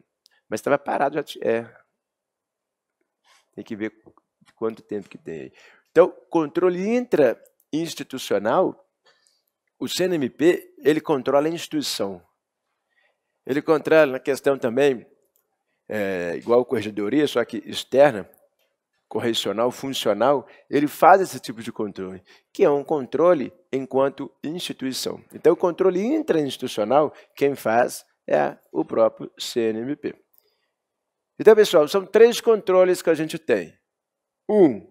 Mas estava parado já. É. Tem que ver quanto tempo que tem aí. Então, controle intra institucional, o CNMP ele controla a instituição. Ele controla na questão também, é, igual a corregedoria, só que externa, correcional, funcional, ele faz esse tipo de controle, que é um controle enquanto instituição. Então, o controle intrainstitucional, quem faz é o próprio CNMP. Então, pessoal, são três controles que a gente tem. Um,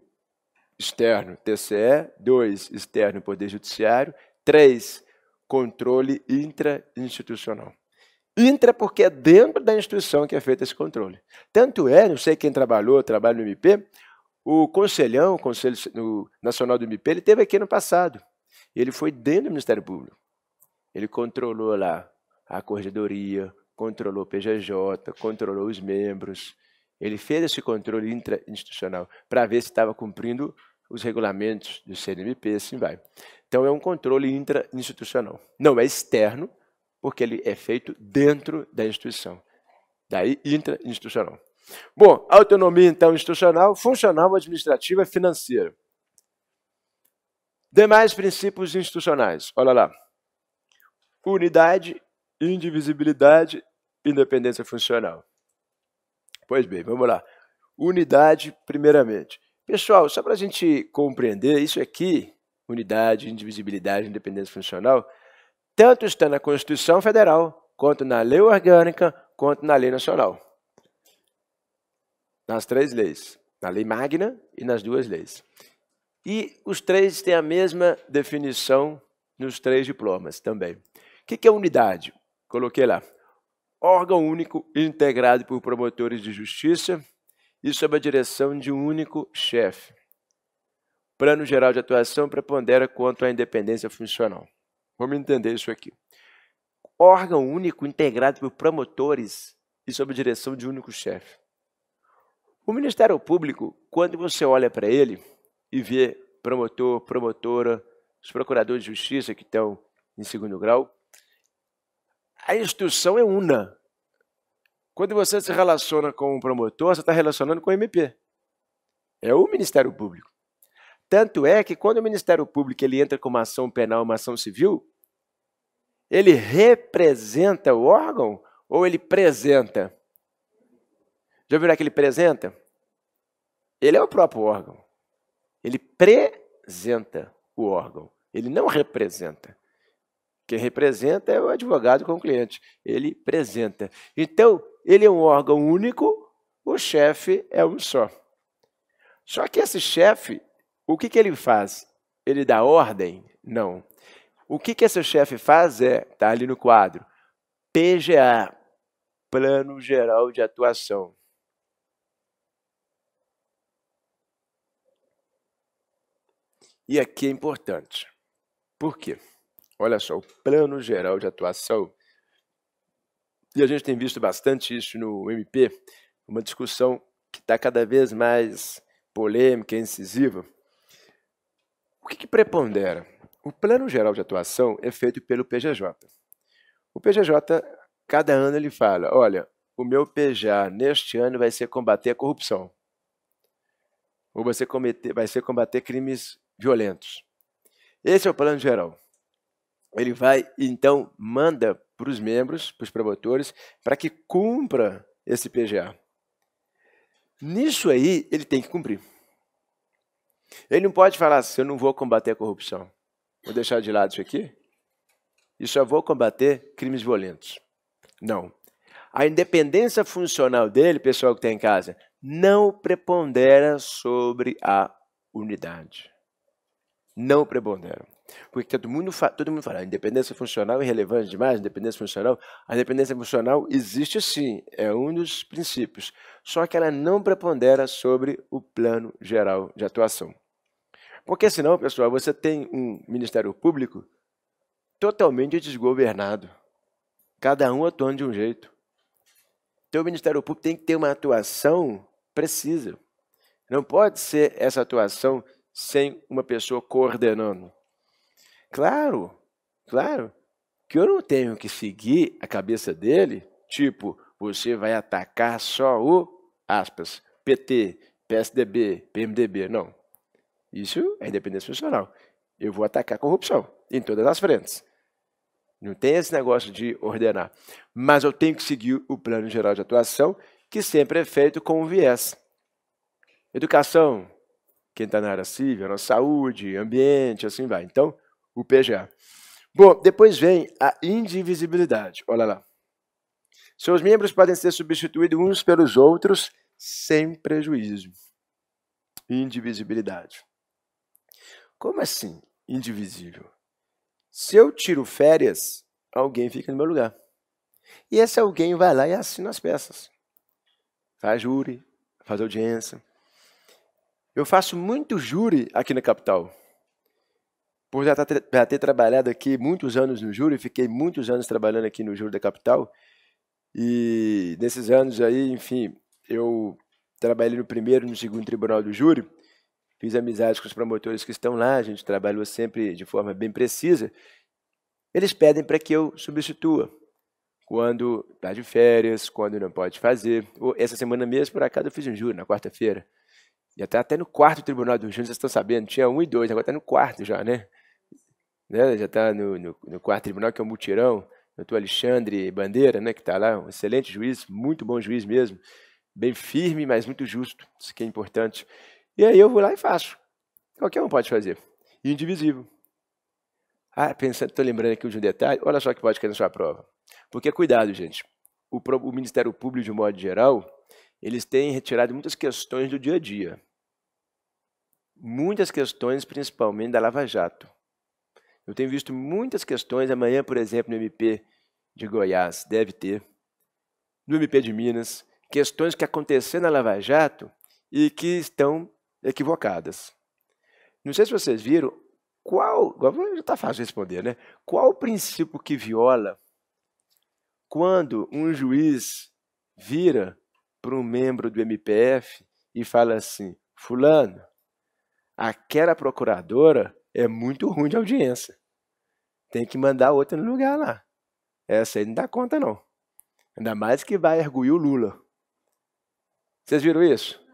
externo, TCE, 2, externo, Poder Judiciário, 3, controle intra-institucional. Intra porque é dentro da instituição que é feito esse controle. Tanto é, não sei quem trabalhou, trabalha no MP, o Conselhão, o Conselho Nacional do MP, ele teve aqui no passado. Ele foi dentro do Ministério Público. Ele controlou lá a corregedoria, controlou o PGJ, controlou os membros. Ele fez esse controle intra-institucional para ver se estava cumprindo os regulamentos do CNMP, assim vai. Então é um controle intra-institucional. Não é externo, porque ele é feito dentro da instituição. Daí intra-institucional. Bom, autonomia então institucional, funcional, administrativa, e financeira. Demais princípios institucionais. Olha lá. Unidade, indivisibilidade, independência funcional. Pois bem, vamos lá. Unidade, primeiramente. Pessoal, só para a gente compreender, isso aqui, unidade, indivisibilidade, independência funcional, tanto está na Constituição Federal, quanto na Lei Orgânica, quanto na Lei Nacional. Nas três leis, na Lei Magna e nas duas leis. E os três têm a mesma definição nos três diplomas também. O que é unidade? Coloquei lá. Órgão único integrado por promotores de justiça, e sob a direção de um único chefe. O plano geral de atuação prepondera quanto à independência funcional. Vamos entender isso aqui. Órgão único integrado por promotores e sob a direção de um único chefe. O Ministério Público, quando você olha para ele e vê promotor, promotora, os procuradores de justiça que estão em segundo grau, a instituição é una, quando você se relaciona com um promotor, você está relacionando com o MP. É o Ministério Público. Tanto é que quando o Ministério Público ele entra com uma ação penal, uma ação civil, ele representa o órgão ou ele presenta? Já viram que ele presenta? Ele é o próprio órgão. Ele presenta o órgão. Ele não representa. Quem representa é o advogado com o cliente. Ele presenta. Então, ele é um órgão único, o chefe é um só. Só que esse chefe, o que, que ele faz? Ele dá ordem? Não. O que, que esse chefe faz é, está ali no quadro, PGA, Plano Geral de Atuação. E aqui é importante. Por quê? Olha só, o Plano Geral de Atuação e a gente tem visto bastante isso no MP, uma discussão que está cada vez mais polêmica e incisiva. O que, que prepondera? O Plano Geral de Atuação é feito pelo PGJ. O PGJ, cada ano, ele fala: olha, o meu PGA neste ano vai ser combater a corrupção, ou vai ser, cometer, vai ser combater crimes violentos. Esse é o plano geral. Ele vai, então, manda para os membros, para os promotores, para que cumpra esse PGA. Nisso aí, ele tem que cumprir. Ele não pode falar assim, eu não vou combater a corrupção. Vou deixar de lado isso aqui e só vou combater crimes violentos. Não. A independência funcional dele, pessoal que tem tá em casa, não prepondera sobre a unidade. Não prepondera. Porque todo mundo, todo mundo fala, independência funcional é relevante demais, independência funcional. A independência funcional existe sim, é um dos princípios, só que ela não prepondera sobre o plano geral de atuação. Porque senão, pessoal, você tem um Ministério Público totalmente desgovernado, cada um atuando de um jeito. Então o Ministério Público tem que ter uma atuação precisa. Não pode ser essa atuação sem uma pessoa coordenando. Claro, claro. Que eu não tenho que seguir a cabeça dele, tipo, você vai atacar só o, aspas, PT, PSDB, PMDB. Não. Isso é independência funcional. Eu vou atacar a corrupção em todas as frentes. Não tem esse negócio de ordenar. Mas eu tenho que seguir o plano geral de atuação, que sempre é feito com o viés. Educação, quem está na área civil, saúde, ambiente, assim vai. Então, o PGA. Bom, depois vem a indivisibilidade. Olha lá. Seus membros podem ser substituídos uns pelos outros sem prejuízo. Indivisibilidade. Como assim indivisível? Se eu tiro férias, alguém fica no meu lugar. E esse alguém vai lá e assina as peças. Faz júri, faz audiência. Eu faço muito júri aqui na capital por já, tá já ter trabalhado aqui muitos anos no júri, fiquei muitos anos trabalhando aqui no júri da capital. E nesses anos aí, enfim, eu trabalhei no primeiro e no segundo tribunal do júri, fiz amizades com os promotores que estão lá, a gente trabalhou sempre de forma bem precisa. Eles pedem para que eu substitua quando está de férias, quando não pode fazer. Essa semana mesmo, por acaso, eu fiz um júri, na quarta-feira. e até até no quarto tribunal do júri, vocês estão sabendo, tinha um e dois, agora está no quarto já, né? né? já está no, no, no, quarto tribunal, que é o um mutirão, doutor Alexandre Bandeira, né, que está lá, um excelente juiz, muito bom juiz mesmo, bem firme, mas muito justo, isso que é importante. E aí eu vou lá e faço. Qualquer um pode fazer. Indivisível. Ah, pensando, estou lembrando aqui de um detalhe, olha só que pode cair na sua prova. Porque, cuidado, gente, o, o Ministério Público, de um modo geral, eles têm retirado muitas questões do dia a dia. Muitas questões, principalmente da Lava Jato. Eu tenho visto muitas questões amanhã, por exemplo, no MP de Goiás, deve ter, no MP de Minas, questões que aconteceram na Lava Jato e que estão equivocadas. Não sei se vocês viram qual. Agora já está fácil responder, né? Qual o princípio que viola quando um juiz vira para um membro do MPF e fala assim: Fulano, aquela procuradora é muito ruim de audiência. Tem que mandar outra no lugar lá. Essa aí não dá conta, não. Ainda mais que vai erguir o Lula. Vocês viram isso?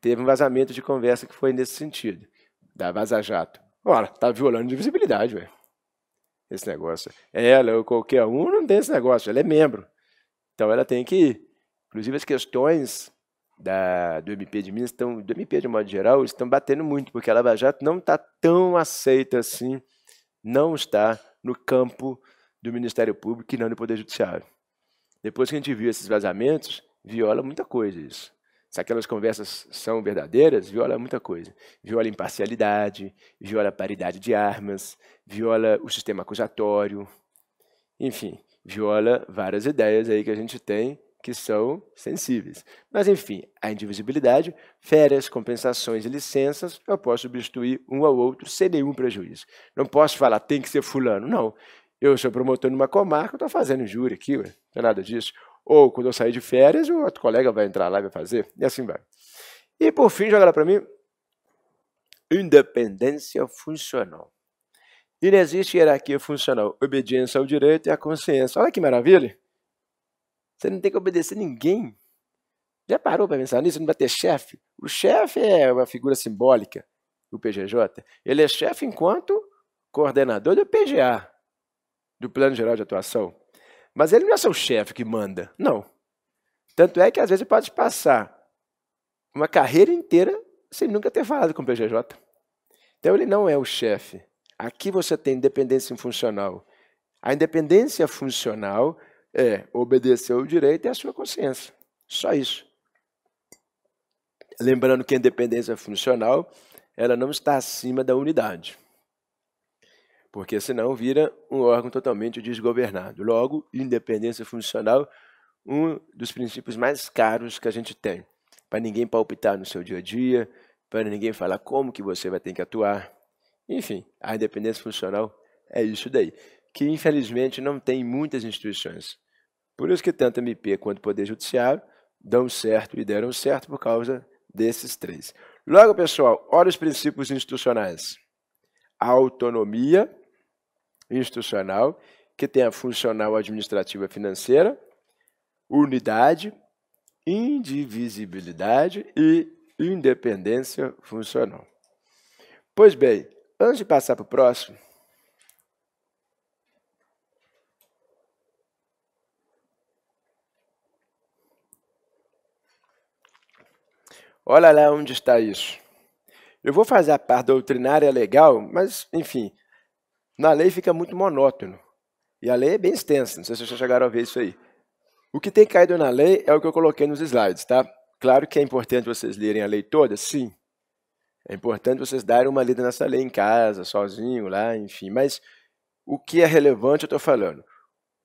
Teve um vazamento de conversa que foi nesse sentido, da Vaza Jato. Ora, tá violando indivisibilidade, velho. Esse negócio. Ela ou qualquer um não tem esse negócio, ela é membro. Então ela tem que ir. Inclusive as questões da, do MP de Minas estão, do MP de modo geral, estão batendo muito, porque a Lava Jato não está tão aceita assim não está no campo do Ministério Público e não do Poder Judiciário. Depois que a gente viu esses vazamentos, viola muita coisa isso. Se aquelas conversas são verdadeiras, viola muita coisa. Viola imparcialidade, viola paridade de armas, viola o sistema acusatório, enfim, viola várias ideias aí que a gente tem que são sensíveis. Mas, enfim, a indivisibilidade, férias, compensações e licenças, eu posso substituir um ao outro sem nenhum prejuízo. Não posso falar, tem que ser fulano. Não. Eu sou promotor numa comarca, estou fazendo júri aqui, ué. não é nada disso. Ou quando eu sair de férias, o outro colega vai entrar lá e vai fazer, e assim vai. E por fim, joga lá para mim, independência funcional. E não existe hierarquia funcional, obediência ao direito e à consciência. Olha que maravilha! Você não tem que obedecer ninguém. Já parou para pensar nisso? Não vai ter chefe? O chefe é uma figura simbólica, o PGJ. Ele é chefe enquanto coordenador do PGA, do Plano Geral de Atuação. Mas ele não é seu chefe que manda, não. Tanto é que às vezes pode passar uma carreira inteira sem nunca ter falado com o PGJ. Então ele não é o chefe. Aqui você tem independência funcional. A independência funcional é obedecer o direito e a sua consciência. Só isso. Lembrando que a independência funcional ela não está acima da unidade. Porque senão vira um órgão totalmente desgovernado. Logo, independência funcional, um dos princípios mais caros que a gente tem. Para ninguém palpitar no seu dia a dia, para ninguém falar como que você vai ter que atuar. Enfim, a independência funcional é isso daí, que infelizmente não tem muitas instituições. Por isso que tanto MP quanto Poder Judiciário dão certo e deram certo por causa desses três. Logo, pessoal, olha os princípios institucionais. A autonomia institucional, que tem a funcional administrativa financeira, unidade, indivisibilidade e independência funcional. Pois bem, antes de passar para o próximo, Olha lá onde está isso. Eu vou fazer a parte doutrinária legal, mas, enfim, na lei fica muito monótono. E a lei é bem extensa, não sei se vocês chegaram a ver isso aí. O que tem caído na lei é o que eu coloquei nos slides, tá? Claro que é importante vocês lerem a lei toda, sim. É importante vocês darem uma lida nessa lei em casa, sozinho, lá, enfim. Mas o que é relevante eu estou falando.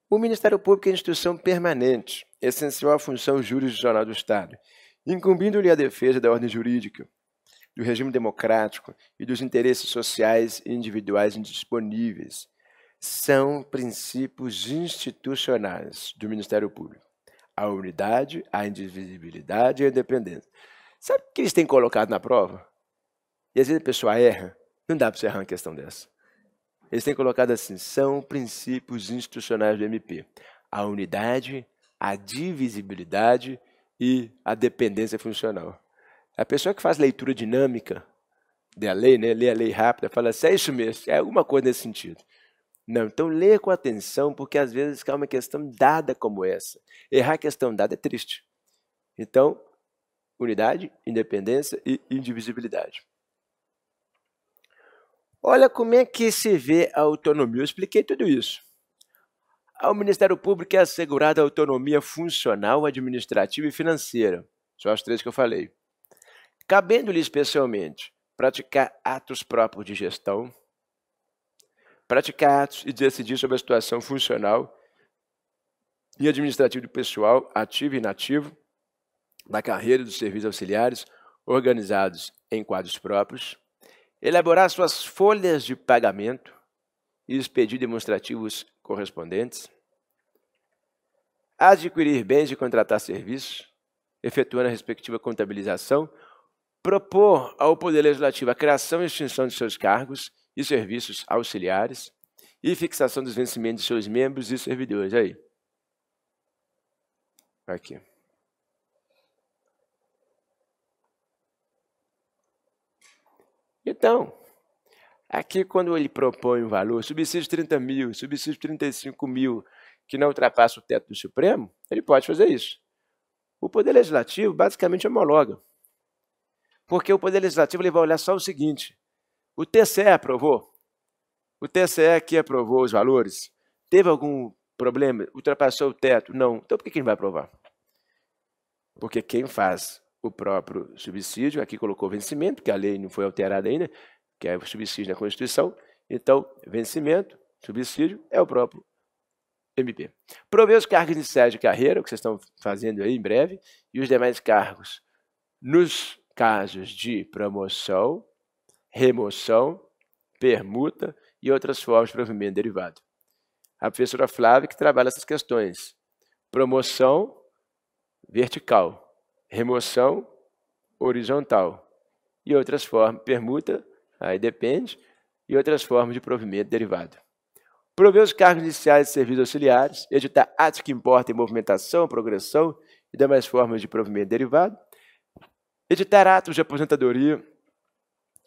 O Ministério Público é instituição permanente, essencial à função jurisdicional do Estado incumbindo-lhe a defesa da ordem jurídica, do regime democrático e dos interesses sociais e individuais indisponíveis, são princípios institucionais do Ministério Público. A unidade, a indivisibilidade e a independência. Sabe o que eles têm colocado na prova? E às vezes a pessoa erra. Não dá para você errar uma questão dessa. Eles têm colocado assim: são princípios institucionais do MP. A unidade, a divisibilidade e a dependência funcional. A pessoa que faz leitura dinâmica da lei, né, lê a lei rápida, fala assim, é isso mesmo, é alguma coisa nesse sentido. Não, então lê com atenção, porque às vezes é uma questão dada como essa. Errar a questão dada é triste. Então, unidade, independência e indivisibilidade. Olha como é que se vê a autonomia. Eu expliquei tudo isso. Ao Ministério Público é assegurada autonomia funcional, administrativa e financeira. São as três que eu falei. Cabendo-lhe especialmente praticar atos próprios de gestão, praticar atos e decidir sobre a situação funcional e administrativa do pessoal ativo e inativo, da carreira e dos serviços auxiliares, organizados em quadros próprios, elaborar suas folhas de pagamento e expedir demonstrativos correspondentes, adquirir bens e contratar serviços, efetuando a respectiva contabilização, propor ao Poder Legislativo a criação e extinção de seus cargos e serviços auxiliares e fixação dos vencimentos de seus membros e servidores. Aí. Aqui. Então, Aqui, quando ele propõe um valor, subsídio de 30 mil, subsídio de 35 mil, que não ultrapassa o teto do Supremo, ele pode fazer isso. O Poder Legislativo basicamente é homologa. Porque o Poder Legislativo ele vai olhar só o seguinte: o TCE aprovou? O TCE aqui aprovou os valores? Teve algum problema? Ultrapassou o teto? Não. Então por que, ele vai aprovar? Porque quem faz o próprio subsídio, aqui colocou vencimento, porque a lei não foi alterada ainda, que é o subsídio na Constituição. Então, vencimento, subsídio, é o próprio MP. Prover os cargos iniciais de carreira, o que vocês estão fazendo aí em breve, e os demais cargos nos casos de promoção, remoção, permuta e outras formas de provimento derivado. A professora Flávia que trabalha essas questões. Promoção vertical, remoção horizontal e outras formas, permuta aí depende, e outras formas de provimento derivado. Prover os cargos iniciais de serviços auxiliares, editar atos que importam em movimentação, progressão e demais formas de provimento derivado, editar atos de aposentadoria,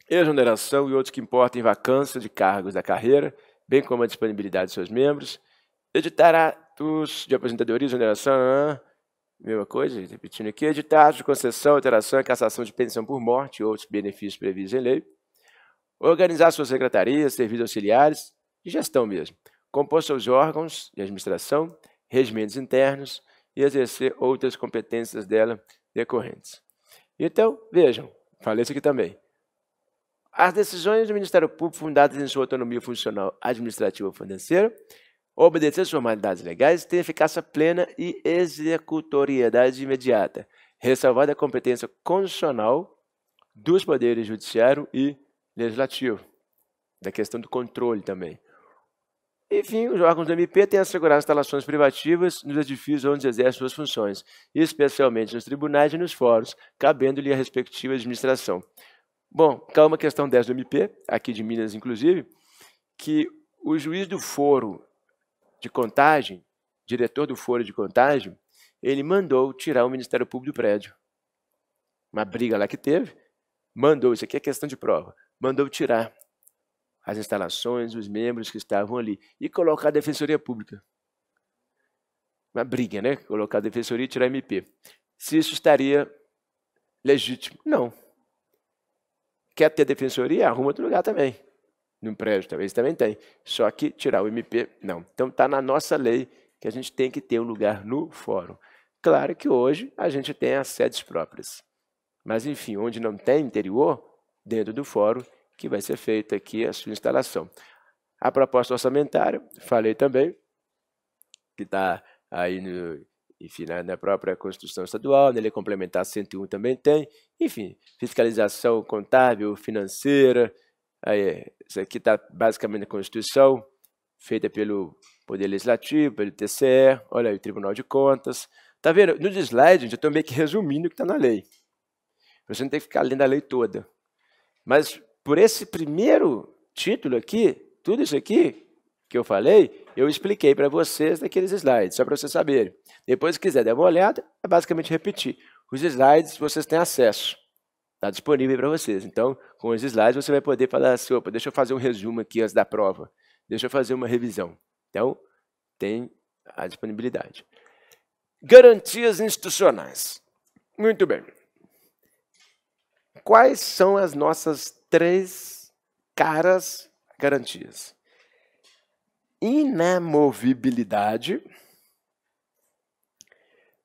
exoneração e outros que importam em vacância de cargos da carreira, bem como a disponibilidade de seus membros, editar atos de aposentadoria, exoneração, mesma coisa, repetindo aqui, editar atos de concessão, alteração e cassação de pensão por morte e outros benefícios previstos em lei, organizar suas secretarias, serviços auxiliares e gestão mesmo, compor seus órgãos de administração, regimentos internos e exercer outras competências dela decorrentes. Então, vejam, falei isso aqui também. As decisões do Ministério Público fundadas em sua autonomia funcional administrativa ou financeira, obedecer às formalidades legais, têm eficácia plena e executoriedade imediata, ressalvada a competência constitucional dos poderes judiciário e legislativo, da questão do controle também. Enfim, os órgãos do MP têm assegurar instalações privativas nos edifícios onde exercem suas funções, especialmente nos tribunais e nos fóruns, cabendo-lhe a respectiva administração. Bom, cá uma questão 10 do MP, aqui de Minas inclusive, que o juiz do foro de contagem, diretor do foro de contagem, ele mandou tirar o Ministério Público do prédio. Uma briga lá que teve, mandou, isso aqui é questão de prova mandou tirar as instalações, os membros que estavam ali e colocar a Defensoria Pública. Uma briga, né? Colocar a Defensoria e tirar a MP. Se isso estaria legítimo? Não. Quer ter Defensoria? Arruma outro lugar também. num prédio talvez também tem. Só que tirar o MP, não. Então está na nossa lei que a gente tem que ter um lugar no fórum. Claro que hoje a gente tem as sedes próprias. Mas, enfim, onde não tem interior, dentro do fórum que vai ser feita aqui a sua instalação. A proposta orçamentária, falei também, que está aí no, enfim, na, na, própria Constituição Estadual, nele Complementar 101 também tem, enfim, fiscalização contábil, financeira, aí, isso aqui está basicamente na Constituição, feita pelo Poder Legislativo, pelo TCE, olha aí o Tribunal de Contas. Tá vendo? Nos slides, gente, eu estou meio que resumindo o que está na lei. Você não tem que ficar lendo a lei toda. Mas por esse primeiro título aqui, tudo isso aqui que eu falei, eu expliquei para vocês naqueles slides, só para vocês saberem. Depois, se quiser dar uma olhada, é basicamente repetir. Os slides vocês têm acesso, está disponível para vocês. Então, com os slides você vai poder falar assim, opa, deixa eu fazer um resumo aqui antes da prova, deixa eu fazer uma revisão. Então, tem a disponibilidade. Garantias institucionais. Muito bem quais são as nossas três caras garantias? Inamovibilidade,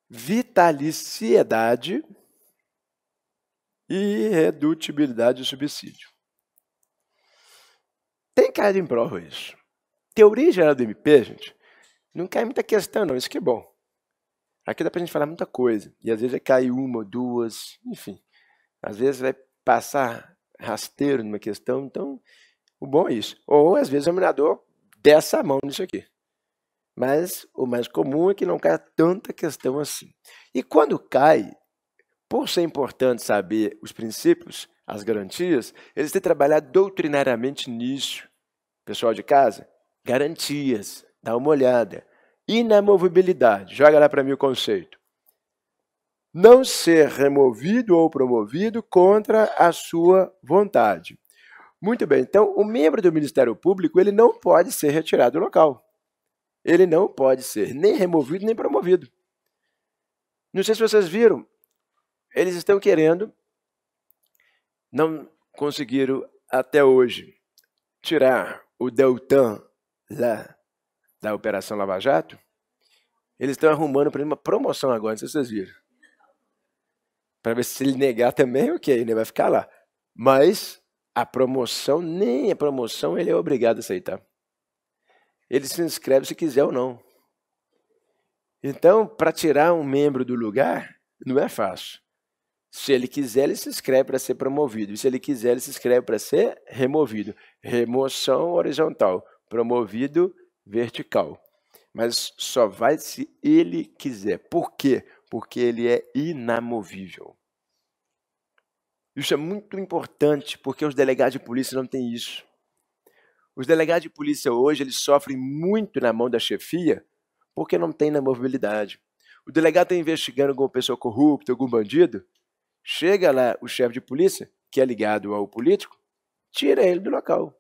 vitaliciedade e redutibilidade de subsídio. Tem cara em prova isso. Teoria geral do MP, gente, não cai muita questão, não. Isso que é bom. Aqui dá pra gente falar muita coisa. E às vezes é cai uma, duas, enfim. Às vezes vai passar rasteiro numa questão, então o bom é isso. Ou às vezes o examinador dessa mão nisso aqui. Mas o mais comum é que não caia tanta questão assim. E quando cai, por ser importante saber os princípios, as garantias, eles têm trabalhado doutrinariamente nisso. Pessoal de casa, garantias, dá uma olhada. Inamovibilidade, joga lá para mim o conceito não ser removido ou promovido contra a sua vontade. Muito bem, então o membro do Ministério Público ele não pode ser retirado do local. Ele não pode ser nem removido nem promovido. Não sei se vocês viram, eles estão querendo, não conseguiram até hoje tirar o Deltan lá da Operação Lava Jato. Eles estão arrumando para uma promoção agora, não sei se vocês viram para ver se ele negar também, ok, ele né? vai ficar lá. Mas a promoção, nem a promoção ele é obrigado a aceitar. Ele se inscreve se quiser ou não. Então, para tirar um membro do lugar, não é fácil. Se ele quiser, ele se inscreve para ser promovido. e Se ele quiser, ele se inscreve para ser removido. Remoção horizontal, promovido vertical. Mas só vai se ele quiser. Por quê? porque ele é inamovível. Isso é muito importante, porque os delegados de polícia não têm isso. Os delegados de polícia hoje eles sofrem muito na mão da chefia, porque não tem inamovibilidade. O delegado está investigando alguma pessoa corrupta, algum bandido, chega lá o chefe de polícia, que é ligado ao político, tira ele do local.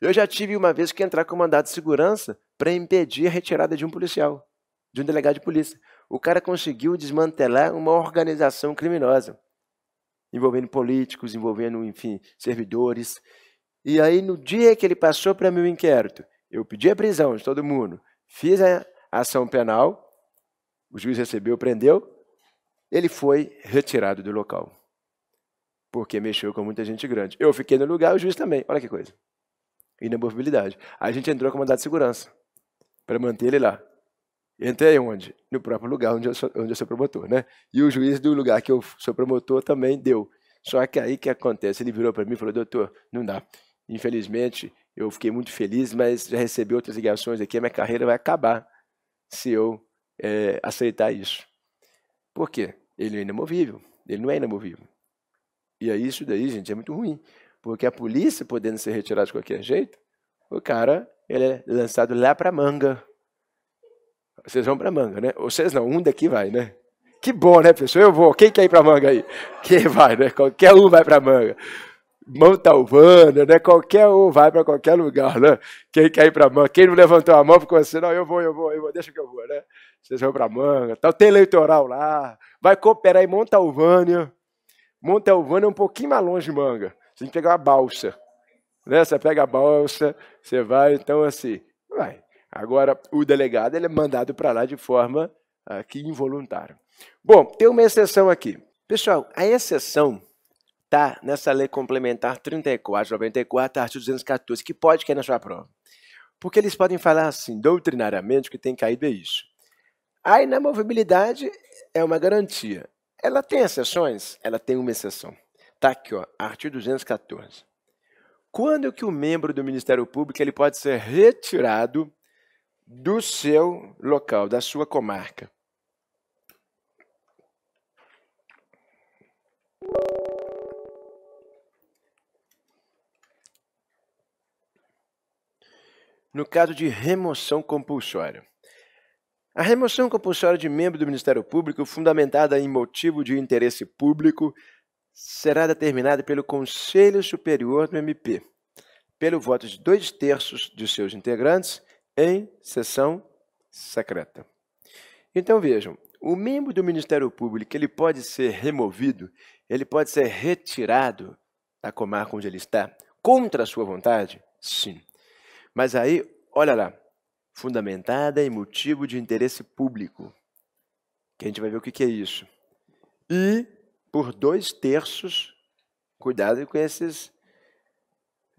Eu já tive uma vez que entrar com mandado de segurança para impedir a retirada de um policial, de um delegado de polícia, o cara conseguiu desmantelar uma organização criminosa, envolvendo políticos, envolvendo, enfim, servidores. E aí, no dia que ele passou para meu inquérito, eu pedi a prisão de todo mundo, fiz a ação penal, o juiz recebeu, prendeu, ele foi retirado do local. Porque mexeu com muita gente grande. Eu fiquei no lugar, o juiz também. Olha que coisa. Inamovibilidade. a gente entrou com mandado de segurança para manter ele lá. Entrei onde? No próprio lugar onde eu, sou, onde eu sou promotor, né? E o juiz do lugar que eu sou promotor também deu. Só que aí que acontece? Ele virou para mim e falou: doutor, não dá. Infelizmente, eu fiquei muito feliz, mas já recebi outras ligações aqui. A minha carreira vai acabar se eu é, aceitar isso. Por quê? Ele é inamovível. Ele não é inamovível. E aí, isso daí, gente, é muito ruim. Porque a polícia, podendo ser retirada de qualquer jeito, o cara ele é lançado lá para manga. Vocês vão para manga, né? Vocês não, um daqui vai, né? Que bom, né, pessoal? Eu vou. Quem quer ir para manga aí? Quem vai, né? Qualquer um vai para manga. Montalvana, né? Qualquer um vai para qualquer lugar, né? Quem quer ir para manga, quem não levantou a mão ficou assim, não, eu vou, eu vou, eu vou, deixa que eu vou, né? Vocês vão para manga, tal. Então, tem eleitoral lá, vai cooperar em Montalvânia. Montalvânia é um pouquinho mais longe de manga. Você tem que pegar uma balsa, né? Você pega a balsa, você vai, então assim, vai. Agora, o delegado ele é mandado para lá de forma aqui ah, involuntária. Bom, tem uma exceção aqui. Pessoal, a exceção está nessa lei complementar 34, 94, artigo 214, que pode cair na sua prova. Porque eles podem falar assim, doutrinariamente, o que tem caído é isso. A inamovibilidade é uma garantia. Ela tem exceções? Ela tem uma exceção. Está aqui, ó, artigo 214. Quando que o membro do Ministério Público ele pode ser retirado do seu local, da sua comarca. No caso de remoção compulsória. A remoção compulsória de membro do Ministério Público, fundamentada em motivo de interesse público, será determinada pelo Conselho Superior do MP, pelo voto de dois terços de seus integrantes em sessão secreta. Então vejam, o membro do Ministério Público ele pode ser removido, ele pode ser retirado da comarca onde ele está contra a sua vontade? Sim. Mas aí, olha lá, fundamentada em motivo de interesse público, que a gente vai ver o que é isso. E por dois terços, cuidado com esses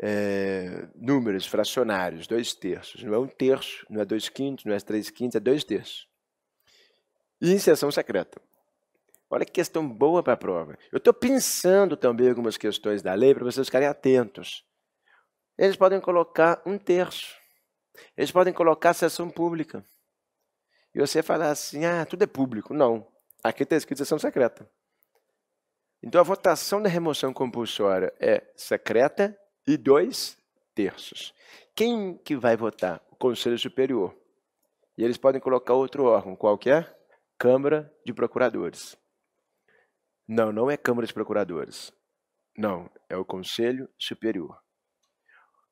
é, números fracionários, dois terços. Não é um terço, não é dois quintos, não é três quintos, é dois terços. E inserção secreta. Olha que questão boa para a prova. Eu estou pensando também algumas questões da lei para vocês ficarem atentos. Eles podem colocar um terço. Eles podem colocar sessão pública. E você falar assim, ah, tudo é público. Não. Aqui está escrito sessão secreta. Então a votação da remoção compulsória é secreta e dois terços. Quem que vai votar? O Conselho Superior. E eles podem colocar outro órgão, qualquer é? Câmara de Procuradores. Não, não é Câmara de Procuradores. Não, é o Conselho Superior.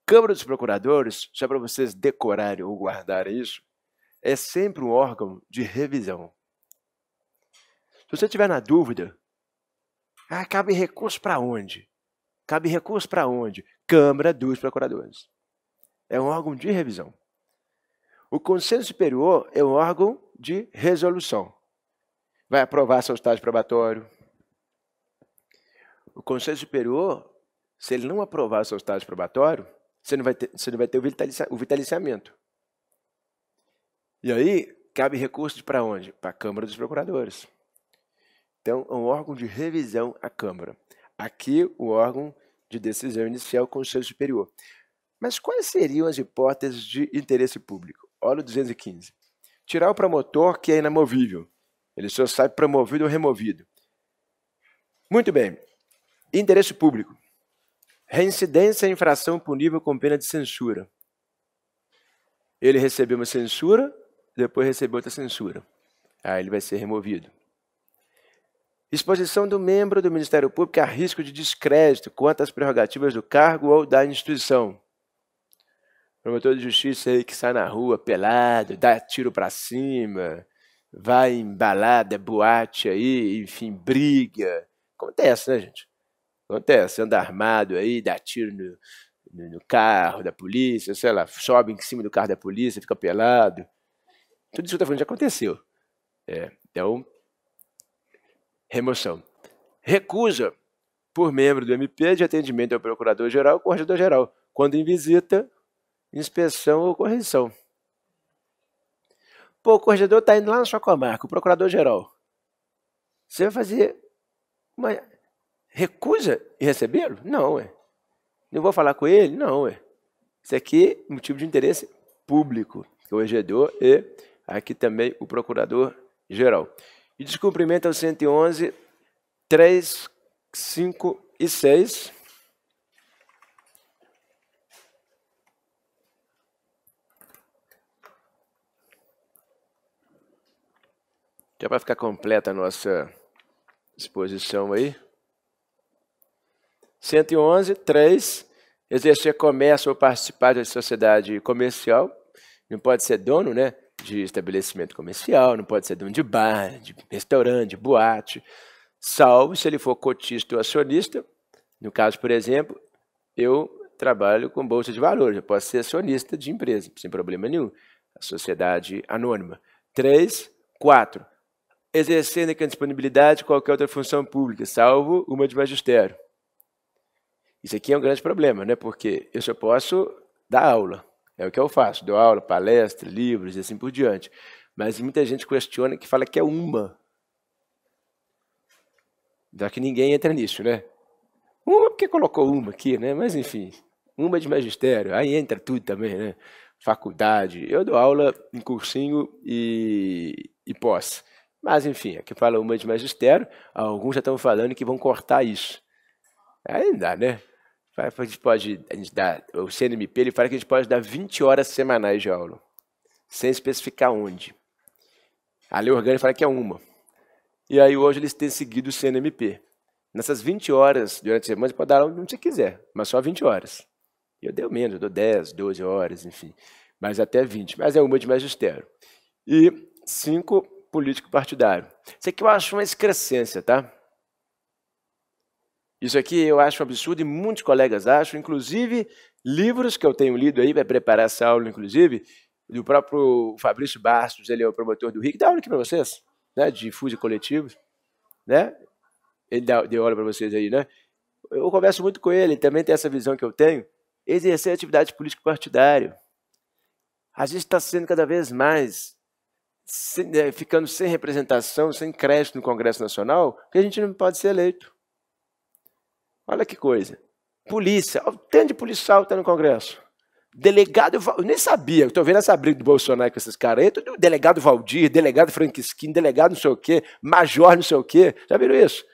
Câmara dos Procuradores, só para vocês decorarem ou guardarem isso, é sempre um órgão de revisão. Se você tiver na dúvida, ah, cabe recurso para onde? Cabe recurso para onde? Câmara dos Procuradores. É um órgão de revisão. O Conselho Superior é um órgão de resolução. Vai aprovar seu estágio probatório. O Conselho Superior, se ele não aprovar seu estágio probatório, você não vai ter, você não vai ter o, vitalicia, o vitaliciamento. E aí, cabe recursos para onde? Para a Câmara dos Procuradores. Então, é um órgão de revisão à Câmara. Aqui, o órgão de decisão inicial com o Conselho Superior. Mas quais seriam as hipóteses de interesse público? Olha o 215. Tirar o promotor que é inamovível. Ele só sai promovido ou removido. Muito bem. Interesse público. Reincidência em infração punível com pena de censura. Ele recebeu uma censura, depois recebeu outra censura. Aí ele vai ser removido. Exposição do membro do Ministério Público é a risco de descrédito quanto às prerrogativas do cargo ou da instituição. Promotor de justiça aí que sai na rua pelado, dá tiro para cima, vai em balada, é boate aí, enfim, briga. Acontece, né, gente? Acontece, anda armado aí, dá tiro no, no, no carro da polícia, sei lá, sobe em cima do carro da polícia, fica pelado. Tudo isso que eu tô falando já aconteceu. É, então, remoção. Recusa por membro do MP de atendimento ao Procurador-Geral ou Corregedor-Geral, quando em visita, inspeção ou correção. Pô, o corregedor está indo lá na sua comarca, o Procurador-Geral. Você vai fazer uma recusa em recebê-lo? Não, ué. Não vou falar com ele? Não, ué. Isso aqui é motivo de interesse público, o corregedor e aqui também o Procurador-Geral. E descumprimento ao é 111, 3, 5 e 6. Já para ficar completa a nossa exposição aí. 111, 3. Exercer comércio ou participar de sociedade comercial. Não pode ser dono, né? de estabelecimento comercial, não pode ser de de bar, de restaurante, de boate, salvo se ele for cotista ou acionista. No caso, por exemplo, eu trabalho com bolsa de valores, eu posso ser acionista de empresa, sem problema nenhum. A sociedade anônima. Três, quatro, exercendo aqui a disponibilidade de qualquer outra função pública, salvo uma de magistério. Isso aqui é um grande problema, né? Porque eu só posso dar aula. É o que eu faço, dou aula, palestra, livros e assim por diante. Mas muita gente questiona que fala que é uma. Já que ninguém entra nisso, né? Uma porque colocou uma aqui, né? Mas enfim, uma é de magistério, aí entra tudo também, né? Faculdade. Eu dou aula em cursinho e, e pós. Mas enfim, aqui fala uma é de magistério, alguns já estão falando que vão cortar isso. Aí não dá, né? a gente pode a gente dá, o CNMP ele fala que a gente pode dar 20 horas semanais de aula, sem especificar onde. A lei orgânica fala que é uma. E aí hoje eles têm seguido o CNMP. Nessas 20 horas durante a semana, você pode dar aula onde você quiser, mas só 20 horas. Eu dei menos, eu dou 10, 12 horas, enfim, mas até 20. Mas é uma de magistério. E cinco político partidário. Isso aqui eu acho uma excrescência, tá? Isso aqui eu acho um absurdo e muitos colegas acham, inclusive livros que eu tenho lido aí para preparar essa aula, inclusive, do próprio Fabrício Bastos, ele é o promotor do RIC, dá aula aqui para vocês, né, de FUSE coletivos, né? Ele dá, deu aula para vocês aí, né? Eu converso muito com ele, ele também tem essa visão que eu tenho, exercer atividade político partidária. A gente está sendo cada vez mais sem, é, ficando sem representação, sem crédito no Congresso Nacional, porque a gente não pode ser eleito. Olha que coisa. Polícia, o tanto de policial está no Congresso. Delegado, eu nem sabia, estou vendo essa briga do Bolsonaro com esses caras aí, delegado Valdir, delegado Franquisquim, delegado não sei o quê, major não sei o quê, já viram isso?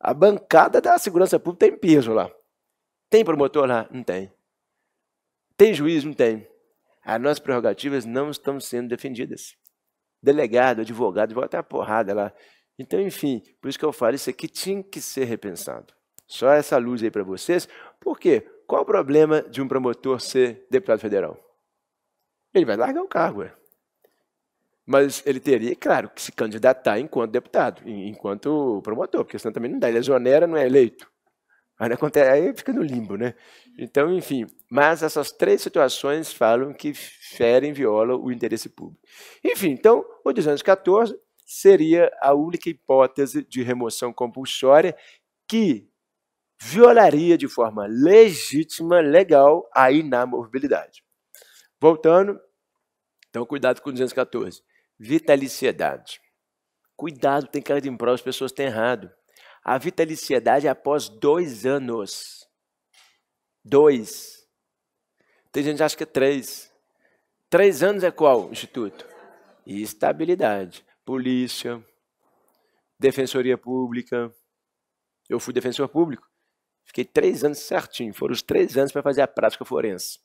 A bancada da segurança pública tem tá peso lá. Tem promotor lá? Não tem. Tem juiz? Não tem. As nossas prerrogativas não estão sendo defendidas. Delegado, advogado, até a porrada lá. Então, enfim, por isso que eu falo, isso aqui tinha que ser repensado. Só essa luz aí para vocês. Por quê? Qual o problema de um promotor ser deputado federal? Ele vai largar o cargo, é. Mas ele teria, claro, que se candidatar enquanto deputado, enquanto promotor, porque senão também não dá. Ele exonera, não é eleito. Aí, acontece, aí fica no limbo, né? Então, enfim. Mas essas três situações falam que ferem, violam o interesse público. Enfim, então, o 214 seria a única hipótese de remoção compulsória que violaria de forma legítima, legal, a inamovibilidade. Voltando, então cuidado com 214. Vitaliciedade. Cuidado, tem cara de improva, as pessoas têm errado. A vitaliciedade é após dois anos. Dois. Tem gente que acha que é três. Três anos é qual instituto? Estabilidade. Polícia, defensoria pública. Eu fui defensor público. Fiquei três anos certinho, foram os três anos para fazer a prática forense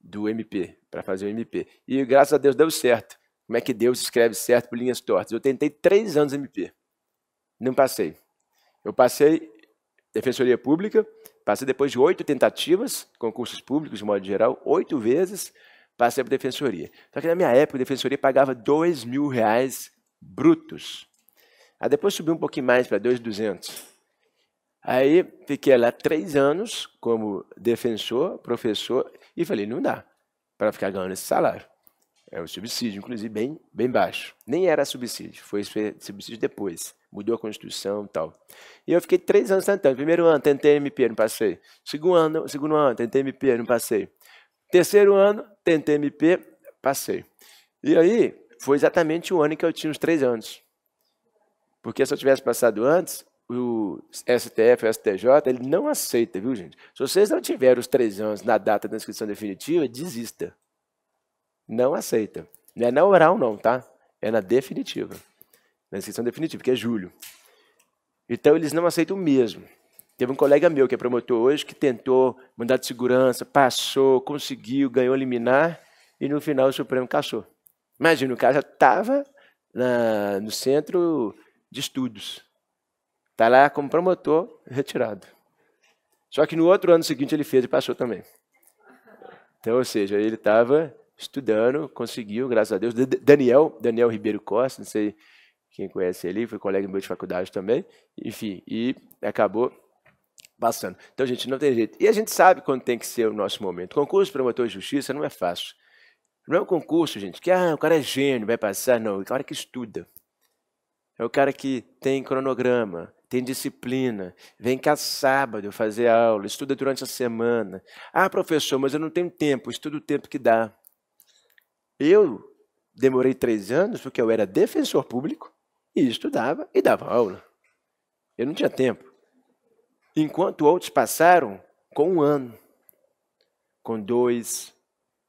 do MP, para fazer o MP. E graças a Deus deu certo. Como é que Deus escreve certo por linhas tortas? Eu tentei três anos MP, não passei. Eu passei Defensoria Pública, passei depois de oito tentativas, concursos públicos de modo geral, oito vezes, passei para Defensoria. Só que na minha época, a Defensoria pagava dois mil reais brutos. Aí depois subiu um pouquinho mais para 2,200. Aí fiquei lá três anos como defensor, professor, e falei, não dá para ficar ganhando esse salário. É um subsídio, inclusive, bem, bem baixo. Nem era subsídio, foi subsídio depois. Mudou a Constituição e tal. E eu fiquei três anos tentando. Primeiro ano, tentei MP, não passei. Segundo ano, segundo ano tentei MP, não passei. Terceiro ano, tentei MP, passei. E aí, foi exatamente o ano que eu tinha os três anos. Porque se eu tivesse passado antes, o STF, o STJ, ele não aceita, viu, gente? Se vocês não tiverem os três anos na data da inscrição definitiva, desista. Não aceita. Não é na oral, não, tá? É na definitiva. Na inscrição definitiva, que é julho. Então, eles não aceitam mesmo. Teve um colega meu que é promotor hoje que tentou mandar de segurança, passou, conseguiu, ganhou liminar e no final o Supremo caçou. Imagina, o cara já estava no centro de estudos. Está lá como promotor retirado. Só que no outro ano seguinte ele fez e passou também. Então, ou seja, ele estava estudando, conseguiu, graças a Deus. Daniel, Daniel Ribeiro Costa, não sei quem conhece ele, foi colega meu de faculdade também, enfim, e acabou passando. Então, gente, não tem jeito. E a gente sabe quando tem que ser o nosso momento. Concurso para promotor de justiça não é fácil. Não é um concurso, gente, que ah, o cara é gênio, vai passar, não, o cara que estuda. É o cara que tem cronograma, tem disciplina, vem cá sábado fazer aula, estuda durante a semana. Ah, professor, mas eu não tenho tempo, estudo o tempo que dá. Eu demorei três anos porque eu era defensor público e estudava e dava aula. Eu não tinha tempo. Enquanto outros passaram com um ano, com dois.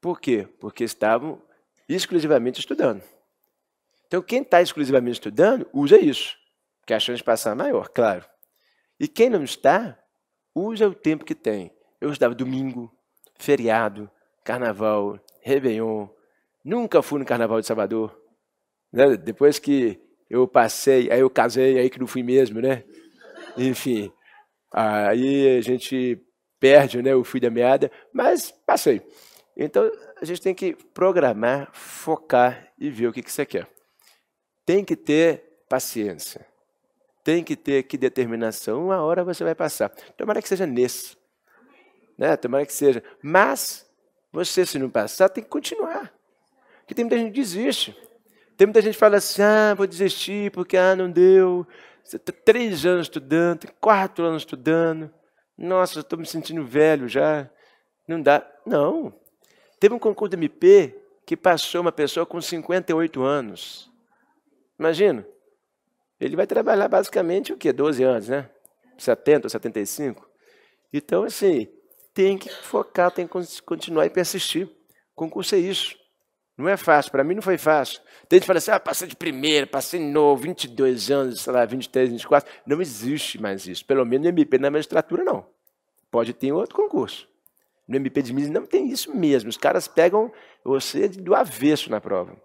Por quê? Porque estavam exclusivamente estudando. Então, quem está exclusivamente estudando, usa isso, que a chance de passar é maior, claro. E quem não está, usa o tempo que tem. Eu estudava domingo, feriado, carnaval, Réveillon. Nunca fui no carnaval de Salvador. Né? Depois que eu passei, aí eu casei, aí que não fui mesmo, né? Enfim, aí a gente perde né, o fio da meada, mas passei. Então, a gente tem que programar, focar e ver o que, que você quer. Tem que ter paciência. Tem que ter que determinação. Uma hora você vai passar. Tomara que seja nesse. Né? Tomara que seja. Mas, você, se não passar, tem que continuar. Porque tem muita gente que desiste. Tem muita gente que fala assim: ah, vou desistir porque ah, não deu. Você está três anos estudando, quatro anos estudando. Nossa, estou me sentindo velho já. Não dá. Não. Teve um concurso do MP que passou uma pessoa com 58 anos. Imagina. Ele vai trabalhar basicamente o quê? 12 anos, né? 70, 75. Então, assim, tem que focar, tem que continuar e persistir. Concurso é isso. Não é fácil. Para mim não foi fácil. Tem gente que fala assim, ah, passei de primeira, passei novo, 22 anos, sei lá, 23, 24. Não existe mais isso. Pelo menos no MP, na magistratura, não. Pode ter outro concurso. No MP de Minas não tem isso mesmo. Os caras pegam você do avesso na prova.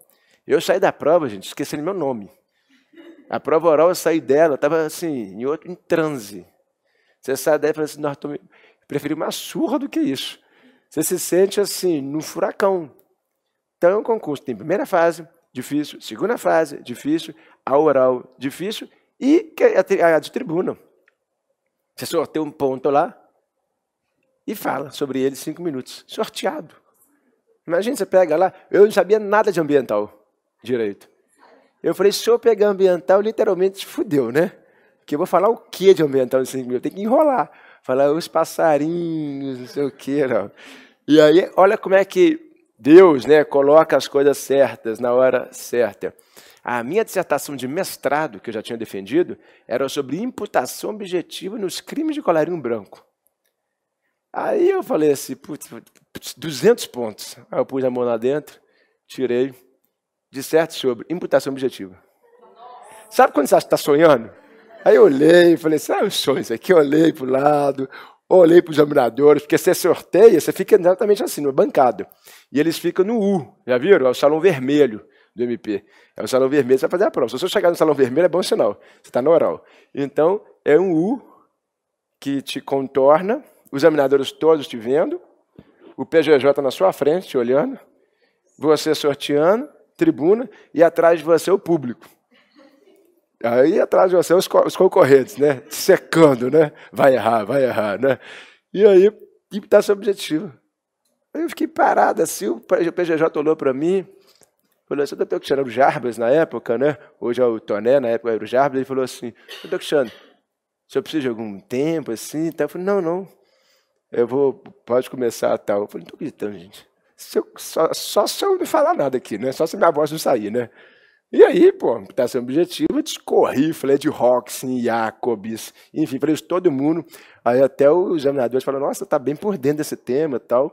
Eu saí da prova, gente, esquecendo meu nome. A prova oral, eu saí dela, estava assim, em outro, em transe. Você sai dela e fala assim, nós tô... preferi uma surra do que isso. Você se sente assim, num furacão. Então, é um concurso tem primeira fase, difícil, segunda fase, difícil, a oral, difícil, e a de tribuna. Você sorteia um ponto lá e fala sobre ele cinco minutos. Sorteado. Imagina, você pega lá, eu não sabia nada de ambiental direito. Eu falei, se eu pegar ambiental, literalmente fudeu, né? Porque eu vou falar o que de ambiental nesse livro? Eu tenho que enrolar. Falar os passarinhos, não sei o que. E aí, olha como é que Deus né, coloca as coisas certas na hora certa. A minha dissertação de mestrado, que eu já tinha defendido, era sobre imputação objetiva nos crimes de colarinho branco. Aí eu falei assim, putz, 200 pontos. Aí eu pus a mão lá dentro, tirei disserte sobre imputação objetiva. Sabe quando você está sonhando? Aí eu olhei, falei, sabe os sonhos aqui? Eu olhei para o lado, olhei para os examinadores, porque você sorteia, você fica exatamente assim, no bancado. E eles ficam no U, já viram? É o salão vermelho do MP. É o salão vermelho, você vai fazer a prova. Se você chegar no salão vermelho, é bom sinal, você está no oral. Então, é um U que te contorna, os examinadores todos te vendo, o PGJ na sua frente, te olhando, você sorteando, tribuna e atrás de você o público. Aí atrás de você os, co os concorrentes, né? Secando, né? Vai errar, vai errar, né? E aí, imitar tá seu objetivo. Eu fiquei parado assim, o PGJ olhou para mim, falou assim, doutor Cristiano, era o Jarbas na época, né? Hoje é o Toné, na época era o Jarbas, ele falou assim, doutor Cristiano, se eu precisa de algum tempo assim, então eu falei, não, não, eu vou, pode começar tal. Eu falei, não tô acreditando, gente eu, só, só se eu não falar nada aqui, né? Só se minha voz não sair, né? E aí, pô, tá sendo objetivo, eu discorri, falei de Roxin, Jacobs, enfim, falei de todo mundo. Aí até os examinador falaram, nossa, tá bem por dentro desse tema e tal.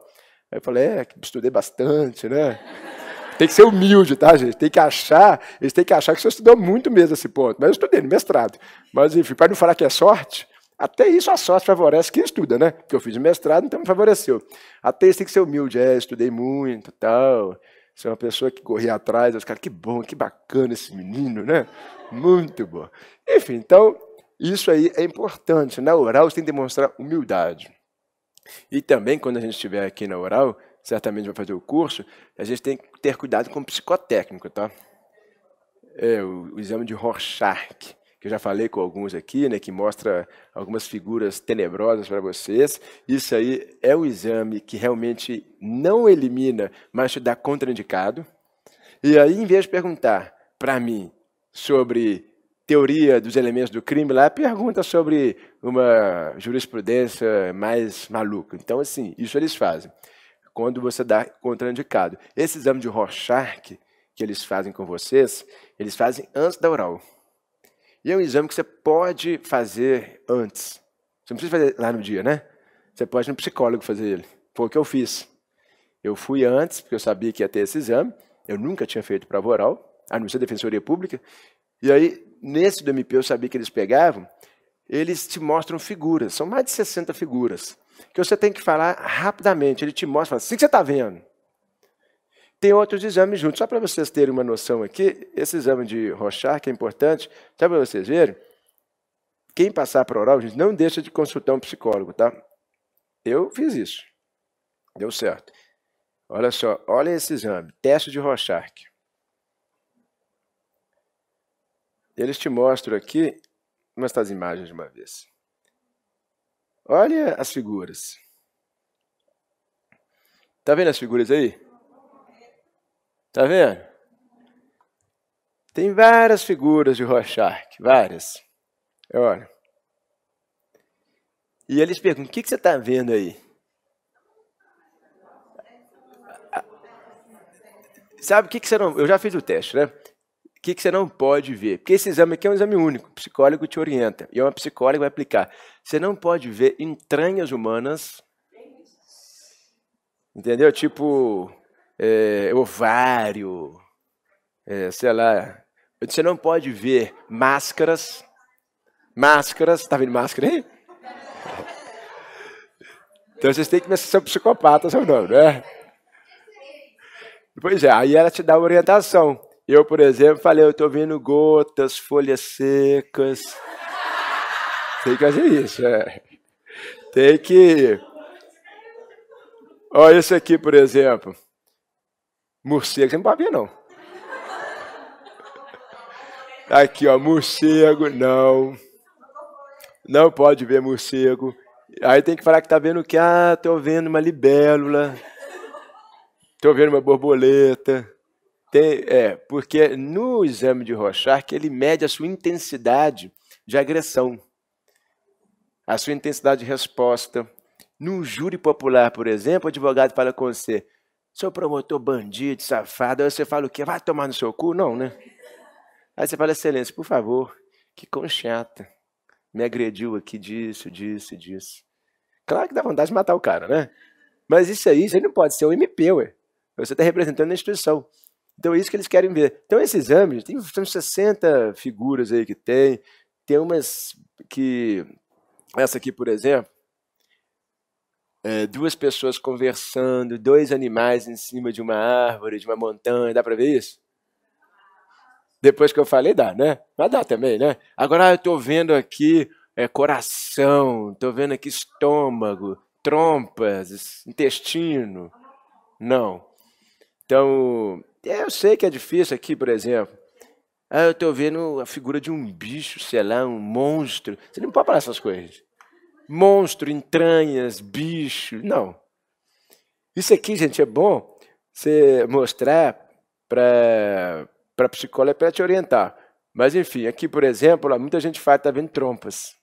Aí eu falei, é, estudei bastante, né? Tem que ser humilde, tá, gente? Tem que achar, eles têm que achar que você estudou muito mesmo esse ponto. Mas eu estudei no mestrado. Mas, enfim, para não falar que é sorte, até isso a sorte favorece quem estuda, né? Porque eu fiz mestrado, então me favoreceu. Até isso tem que ser humilde, é, estudei muito tal. Ser é uma pessoa que corria atrás, os caras, que bom, que bacana esse menino, né? Muito bom. Enfim, então, isso aí é importante. Na oral, você tem que demonstrar humildade. E também, quando a gente estiver aqui na oral, certamente vai fazer o curso, a gente tem que ter cuidado com o psicotécnico, tá? É, o, o exame de Rorschach que eu já falei com alguns aqui, né, que mostra algumas figuras tenebrosas para vocês. Isso aí é um exame que realmente não elimina, mas te dá contraindicado. E aí, em vez de perguntar para mim sobre teoria dos elementos do crime lá, pergunta sobre uma jurisprudência mais maluca. Então, assim, isso eles fazem quando você dá contraindicado. Esse exame de Rorschach que eles fazem com vocês, eles fazem antes da oral. E é um exame que você pode fazer antes. Você não precisa fazer lá no dia, né? Você pode ir no psicólogo fazer ele. Foi o que eu fiz. Eu fui antes, porque eu sabia que ia ter esse exame. Eu nunca tinha feito prova oral, a não ser Defensoria Pública. E aí, nesse do MP, eu sabia que eles pegavam, eles te mostram figuras. São mais de 60 figuras. Que você tem que falar rapidamente. Ele te mostra, fala, assim que você está vendo. Tem outros exames juntos. Só para vocês terem uma noção aqui, esse exame de Rorschach que é importante, só para vocês verem, quem passar para oral, a gente não deixa de consultar um psicólogo, tá? Eu fiz isso. Deu certo. Olha só, olha esse exame, teste de Rorschach. Eles te mostram aqui umas das tá imagens de uma vez. Olha as figuras. Tá vendo as figuras aí? Tá vendo? Tem várias figuras de Rorschach, várias. É, olha. E eles perguntam: o que, que você está vendo aí? Sabe o que, que você não. Eu já fiz o teste, né? O que, que você não pode ver? Porque esse exame aqui é um exame único, o psicólogo te orienta, e uma psicóloga vai aplicar. Você não pode ver entranhas humanas. Entendeu? Tipo, é, ovário, é, sei lá. Você não pode ver máscaras. Máscaras, tá vendo máscara aí? Então vocês têm que começar a ser psicopatas ou não, né? Pois é, aí ela te dá uma orientação. Eu, por exemplo, falei, eu estou vendo gotas, folhas secas. Tem que fazer isso, é. Tem que... Olha isso aqui, por exemplo. Morcego você não pode ver, não. Aqui, ó, morcego, não. Não pode ver morcego. Aí tem que falar que tá vendo o que? Ah, tô vendo uma libélula. Tô vendo uma borboleta. Tem, é, porque no exame de Rorschach ele mede a sua intensidade de agressão, a sua intensidade de resposta. Num júri popular, por exemplo, o advogado fala com você: seu promotor bandido, safado, aí você fala o quê? Vai tomar no seu cu? Não, né? Aí você fala, excelência, por favor, que conchata. Me agrediu aqui disso, disso, disso. Claro que dá vontade de matar o cara, né? Mas isso aí, você não pode ser um MP, ué. Você está representando a instituição. Então é isso que eles querem ver. Então esse exame, tem, tem 60 figuras aí que tem, tem umas que... Essa aqui, por exemplo, é, duas pessoas conversando, dois animais em cima de uma árvore, de uma montanha, dá para ver isso? Depois que eu falei, dá, né? Mas dá também, né? Agora eu estou vendo aqui é, coração, estou vendo aqui estômago, trompas, intestino. Não. Então, é, eu sei que é difícil aqui, por exemplo. Ah, eu estou vendo a figura de um bicho, sei lá, um monstro. Você não pode falar essas coisas monstro, entranhas, bicho. Não. Isso aqui, gente, é bom você mostrar para a psicóloga para te orientar. Mas, enfim, aqui, por exemplo, muita gente fala está vendo trompas.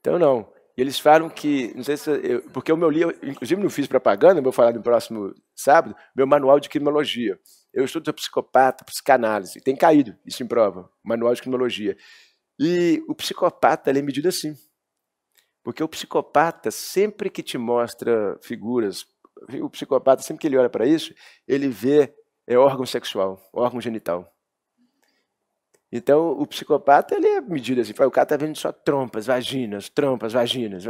Então, não. Eles falam que, não sei se eu, porque o meu livro, inclusive não fiz propaganda, vou falar no próximo sábado, meu manual de criminologia. Eu estudo psicopata, psicanálise, tem caído isso em prova, manual de criminologia. E o psicopata é medido assim. Porque o psicopata, sempre que te mostra figuras, o psicopata, sempre que ele olha para isso, ele vê é órgão sexual, órgão genital. Então, o psicopata, ele é medido assim. O cara tá vendo só trompas, vaginas, trompas, vaginas.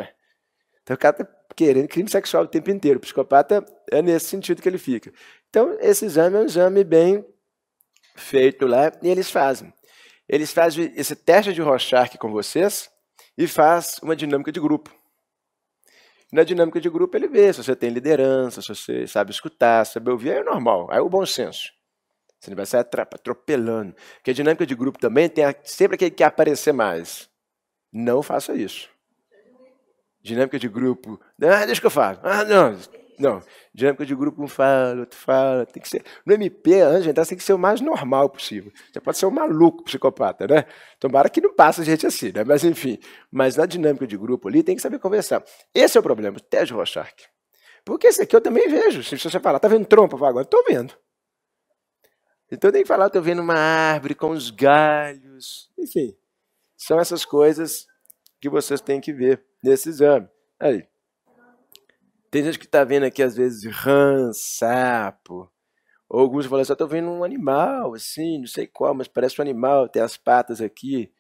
Então, o cara tá querendo crime sexual o tempo inteiro. O psicopata é nesse sentido que ele fica. Então, esse exame é um exame bem feito lá e eles fazem eles fazem esse teste de Rorschach com vocês e faz uma dinâmica de grupo. Na dinâmica de grupo ele vê se você tem liderança, se você sabe escutar, sabe ouvir, aí é normal, aí é o bom senso. Você não vai sair atropelando. Porque a dinâmica de grupo também tem sempre aquele que quer aparecer mais. Não faça isso. Dinâmica de grupo, ah, deixa que eu faço. Ah, não, não, dinâmica de grupo, um fala, outro fala. Tem que ser. No MP, antes de entrar, tem que ser o mais normal possível. Você pode ser um maluco psicopata, né? Tomara que não passe gente assim, né? Mas enfim. Mas na dinâmica de grupo ali, tem que saber conversar. Esse é o problema, Ted Rochark. Porque esse aqui eu também vejo. Se você falar, tá vendo trompa? agora, tô vendo. Então tem que falar, tô vendo uma árvore com os galhos. Enfim, são essas coisas que vocês têm que ver nesse exame. Aí. Tem gente que tá vendo aqui, às vezes, rã, sapo. Ou alguns falam assim, eu tô vendo um animal, assim, não sei qual, mas parece um animal, tem as patas aqui.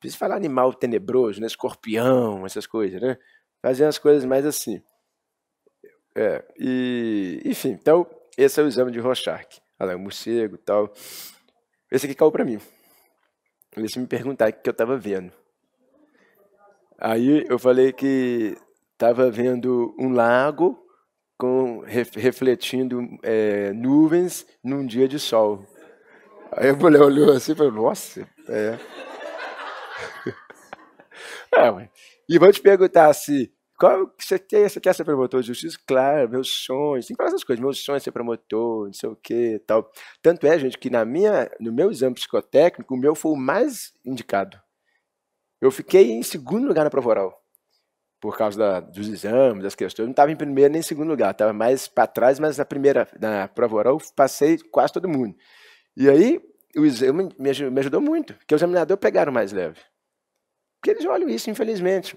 Precisa falar animal tenebroso, né? Escorpião, essas coisas, né? Fazer as coisas mais assim. É, e, enfim, então, esse é o exame de Rorschach. Olha lá, o morcego e tal. Esse aqui caiu para mim. Eles me perguntaram o que eu tava vendo. Aí eu falei que estava vendo um lago com, refletindo é, nuvens num dia de sol. Aí a mulher olhou assim e falou, nossa, é. é e vou te perguntar se qual você quer, você quer ser promotor de justiça? Claro, meus sonhos, tem que falar essas coisas, meus sonhos é ser promotor, não sei o que tal. Tanto é, gente, que na minha, no meu exame psicotécnico, o meu foi o mais indicado. Eu fiquei em segundo lugar na Provoral por causa da, dos exames, das questões, eu não estava em primeiro nem em segundo lugar, estava mais para trás, mas na primeira, na prova oral, eu passei quase todo mundo. E aí, o exame me ajudou, me ajudou muito, porque o examinador pegaram mais leve. Porque eles olham isso, infelizmente.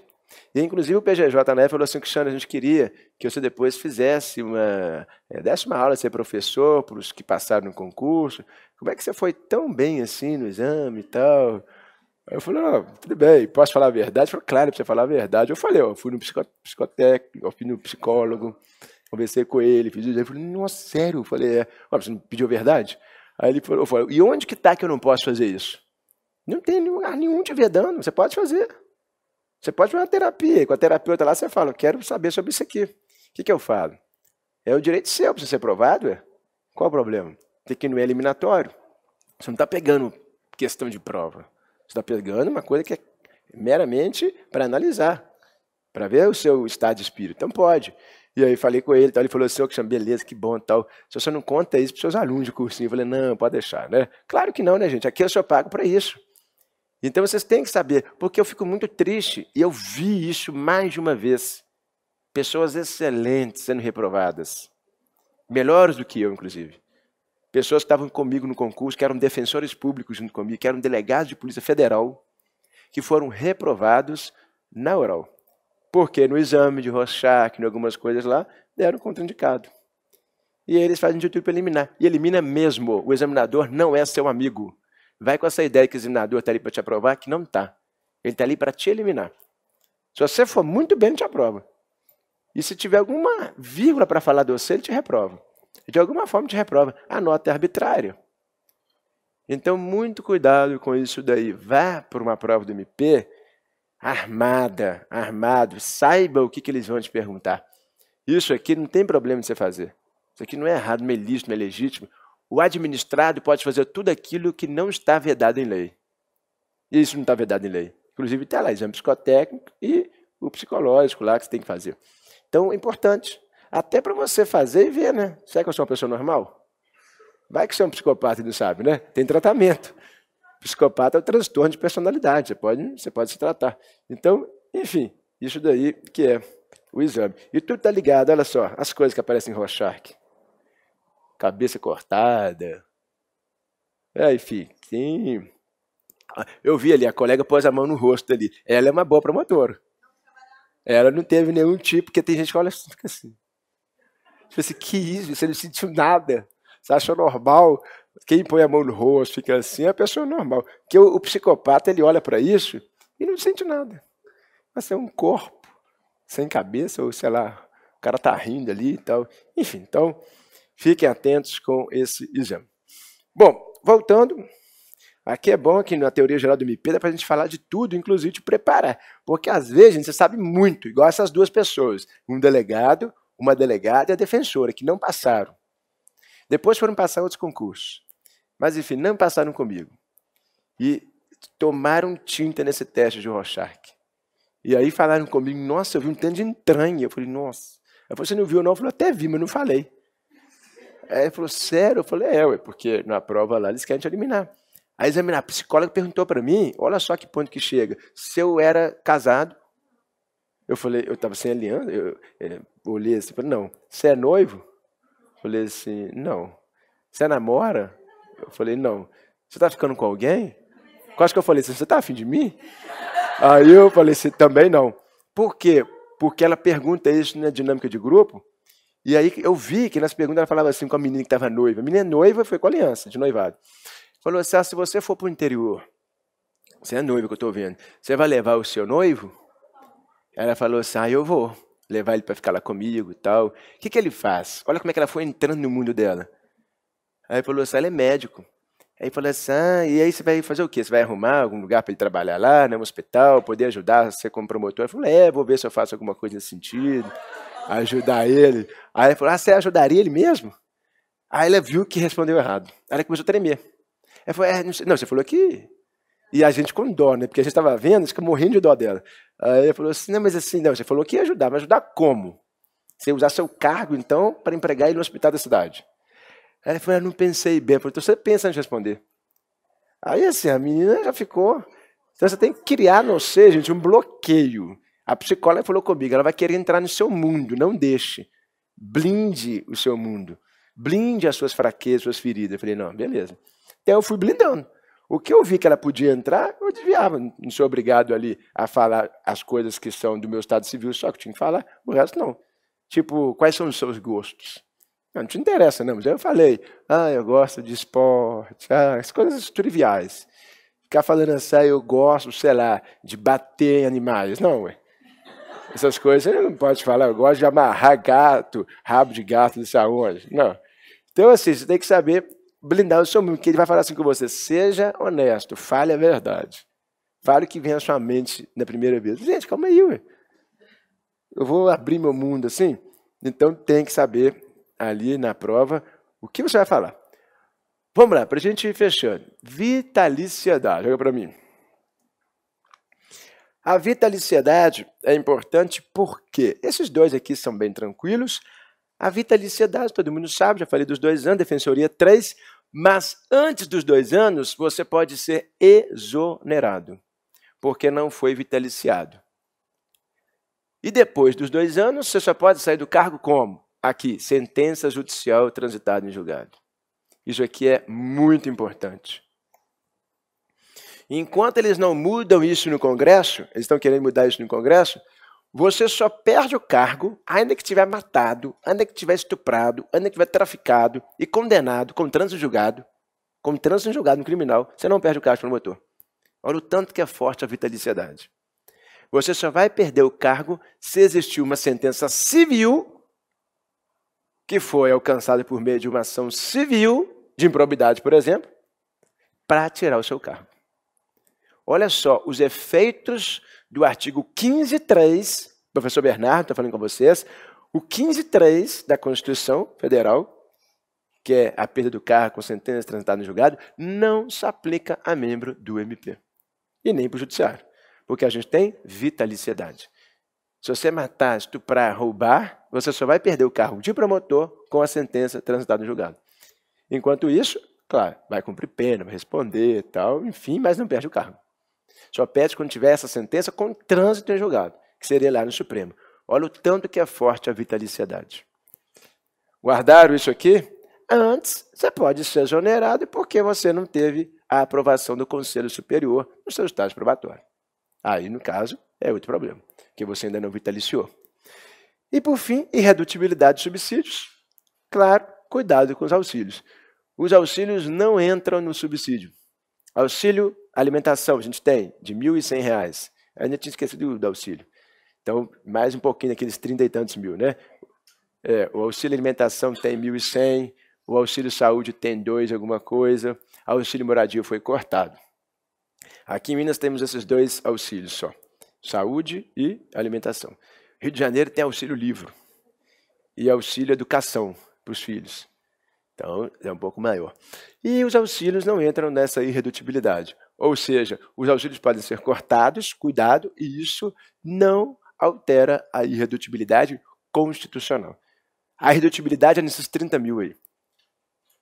E, inclusive, o PGJ na né, época falou assim, Cristiano, a gente queria que você depois fizesse uma, é, desse uma aula de ser professor para os que passaram no concurso. Como é que você foi tão bem assim no exame e tal? Aí eu falei, não, tudo bem, posso falar a verdade? Falei, claro, precisa falar a verdade. Eu falei, eu fui no psicotécnico, fui no psicólogo, conversei com ele, fiz isso. Ele falou, nossa, sério? Eu falei, é. Mas você não pediu a verdade? Aí ele falou, falei, e onde que tá que eu não posso fazer isso? Não tem lugar nenhum te vedando, você pode fazer. Você pode fazer uma terapia, com a terapeuta lá você fala, eu quero saber sobre isso aqui. O que, que eu falo? É o direito seu para ser provado, é? Qual o problema? Tem que ir no eliminatório. Você não está pegando questão de prova está pegando uma coisa que é meramente para analisar, para ver o seu estado de espírito. Então pode. E aí falei com ele, tal, ele falou assim, que beleza, que bom tal. Se você não conta isso para seus alunos de cursinho, eu falei, não, pode deixar, né? Claro que não, né, gente? Aqui eu só pago para isso. Então vocês têm que saber, porque eu fico muito triste e eu vi isso mais de uma vez. Pessoas excelentes sendo reprovadas. Melhores do que eu, inclusive pessoas que estavam comigo no concurso, que eram defensores públicos junto comigo, que eram delegados de Polícia Federal, que foram reprovados na oral. Porque no exame de Rorschach, em algumas coisas lá, deram contraindicado. E eles fazem de tudo para eliminar. E elimina mesmo. O examinador não é seu amigo. Vai com essa ideia que o examinador está ali para te aprovar, que não está. Ele está ali para te eliminar. Se você for muito bem, ele te aprova. E se tiver alguma vírgula para falar de você, ele te reprova de alguma forma te reprova. A nota é arbitrária. Então, muito cuidado com isso daí. Vá para uma prova do MP armada, armado, saiba o que, que eles vão te perguntar. Isso aqui não tem problema de você fazer. Isso aqui não é errado, não é ilícito, não é legítimo. O administrado pode fazer tudo aquilo que não está vedado em lei. E isso não está vedado em lei. Inclusive, está lá exame psicotécnico e o psicológico lá que você tem que fazer. Então, é importante. Até para você fazer e ver, né? Será é que eu sou uma pessoa normal? Vai que você é um psicopata e não sabe, né? Tem tratamento. Psicopata é o transtorno de personalidade, você pode, você pode se tratar. Então, enfim, isso daí que é o exame. E tudo está ligado, olha só, as coisas que aparecem em Rorschach. Cabeça cortada. É, enfim, sim. Eu vi ali, a colega pôs a mão no rosto ali. Ela é uma boa promotora. Ela não teve nenhum tipo, porque tem gente que olha assim, fica assim. Tipo assim, que isso? Você não sentiu nada. Você achou normal? Quem põe a mão no rosto, fica assim, é a pessoa normal. Que o, o psicopata, ele olha para isso e não sente nada. Mas é um corpo sem cabeça, ou sei lá, o cara tá rindo ali e tal. Enfim, então, fiquem atentos com esse exame. Bom, voltando, Aqui é bom que na teoria geral do MP dá a gente falar de tudo, inclusive te preparar. Porque às vezes gente, você sabe muito, igual essas duas pessoas. Um delegado, uma delegada e a defensora, que não passaram. Depois foram passar outros concursos. Mas, enfim, não passaram comigo. E tomaram tinta nesse teste de Rorschach. E aí falaram comigo, nossa, eu vi um tanto de entranha. Eu falei, nossa. Aí você não viu não? Eu falei, até vi, mas não falei. Aí ele falou, sério? Eu falei, é, ué, porque na prova lá eles querem te eliminar. Aí a psicóloga perguntou para mim, olha só que ponto que chega, se eu era casado eu falei, eu estava sem aliança, é, eu, olhei assim, falei, não. Você é noivo? Eu falei assim, não. Você é namora? Eu falei, não. Você está ficando com alguém? Quase que eu falei assim, você está afim de mim? Aí eu falei assim, também não. Por quê? Porque ela pergunta isso na dinâmica de grupo, e aí eu vi que nas perguntas ela falava assim com a menina que estava noiva. A menina noiva foi com aliança, de noivado. Falou assim, ah, se você for para o interior, você é noiva que eu estou vendo, você vai levar o seu noivo? Ela falou assim: ah, eu vou levar ele para ficar lá comigo e tal. O que, que ele faz? Olha como é que ela foi entrando no mundo dela. Aí falou assim: ele é médico. Aí falou assim: ah, e aí você vai fazer o quê? Você vai arrumar algum lugar para ele trabalhar lá, no né, hospital, poder ajudar você como promotor? Eu falei: é, vou ver se eu faço alguma coisa nesse sentido, ajudar ele. Aí ele falou: ah, você ajudaria ele mesmo? Aí ela viu que respondeu errado. Aí ela começou a tremer. Ela falou: é, não, sei, não, você falou que e a gente com dó, né? Porque a gente estava vendo, fica morrendo de dó dela. Aí ele falou assim, não, mas assim, não, você falou que ia ajudar, mas ajudar como? Você ia usar seu cargo, então, para empregar ele no hospital da cidade. Aí ele falou, ah, eu não pensei bem. Eu falei, então você pensa antes de responder. Aí assim, a menina já ficou. Então você tem que criar, não sei, gente, um bloqueio. A psicóloga falou comigo, ela vai querer entrar no seu mundo, não deixe. Blinde o seu mundo. Blinde as suas fraquezas, suas feridas. Eu falei, não, beleza. Então eu fui blindando. O que eu vi que ela podia entrar, eu desviava. Não sou obrigado ali a falar as coisas que são do meu estado civil, só que tinha que falar, o resto não. Tipo, quais são os seus gostos? Não, não te interessa, não. Mas eu falei, ah, eu gosto de esporte, ah, as coisas triviais. Ficar falando assim, ah, eu gosto, sei lá, de bater em animais. Não, ué. Essas coisas ele não pode falar, eu gosto de amarrar gato, rabo de gato, não sei aonde. Não. Então, assim, você tem que saber blindar o seu mundo, porque ele vai falar assim com você: seja honesto, fale a verdade. Fale o que vem à sua mente na primeira vez. Gente, calma aí, ué. Eu vou abrir meu mundo assim? Então tem que saber ali na prova o que você vai falar. Vamos lá, para a gente ir fechando. Vitaliciedade, joga para mim. A vitaliciedade é importante porque esses dois aqui são bem tranquilos, a vitaliciedade, todo mundo sabe, já falei dos dois anos, defensoria três, mas antes dos dois anos você pode ser exonerado, porque não foi vitaliciado. E depois dos dois anos, você só pode sair do cargo como? Aqui, sentença judicial transitada em julgado. Isso aqui é muito importante. Enquanto eles não mudam isso no Congresso, eles estão querendo mudar isso no Congresso, você só perde o cargo ainda que tiver matado, ainda que tiver estuprado, ainda que tiver traficado e condenado, com trânsito julgado, com trânsito julgado no criminal, você não perde o cargo de promotor. Olha o tanto que é forte a vitaliciedade. Você só vai perder o cargo se existir uma sentença civil que foi alcançada por meio de uma ação civil de improbidade, por exemplo, para tirar o seu cargo. Olha só, os efeitos do artigo 15.3, professor Bernardo estou falando com vocês, o 15.3 da Constituição Federal, que é a perda do carro com sentença transitada no julgado, não se aplica a membro do MP. E nem para o judiciário. Porque a gente tem vitaliciedade. Se você matar, estuprar, roubar, você só vai perder o carro de promotor com a sentença transitada no julgado. Enquanto isso, claro, vai cumprir pena, vai responder e tal, enfim, mas não perde o carro. Só pede quando tiver essa sentença com trânsito em julgado, que seria lá no Supremo. Olha o tanto que é forte a vitaliciedade. Guardaram isso aqui? Antes, você pode ser exonerado porque você não teve a aprovação do Conselho Superior no seu estágio probatório. Aí, no caso, é outro problema, que você ainda não vitaliciou. E, por fim, irredutibilidade de subsídios. Claro, cuidado com os auxílios. Os auxílios não entram no subsídio. Auxílio alimentação a gente tem de R$ 1.100. Ainda tinha esquecido do auxílio. Então, mais um pouquinho daqueles trinta e tantos mil, né? É, o auxílio alimentação tem 1.100, o auxílio saúde tem dois alguma coisa, auxílio moradia foi cortado. Aqui em Minas temos esses dois auxílios só, saúde e alimentação. Rio de Janeiro tem auxílio livro e auxílio educação para os filhos. Então, é um pouco maior. E os auxílios não entram nessa irredutibilidade. Ou seja, os auxílios podem ser cortados, cuidado, e isso não altera a irredutibilidade constitucional. A irredutibilidade é nesses 30 mil aí.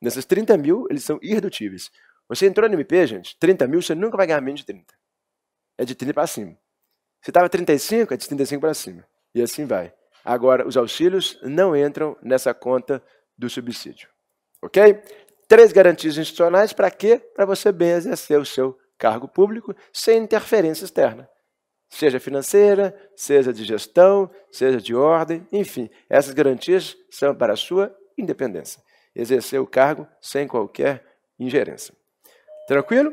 Nesses 30 mil, eles são irredutíveis. Você entrou no MP, gente, 30 mil, você nunca vai ganhar menos de 30. É de 30 para cima. Se estava 35, é de 35 para cima. E assim vai. Agora, os auxílios não entram nessa conta do subsídio. Ok? Três garantias institucionais para quê? Para você bem exercer o seu cargo público sem interferência externa, seja financeira, seja de gestão, seja de ordem, enfim. Essas garantias são para a sua independência. Exercer o cargo sem qualquer ingerência. Tranquilo?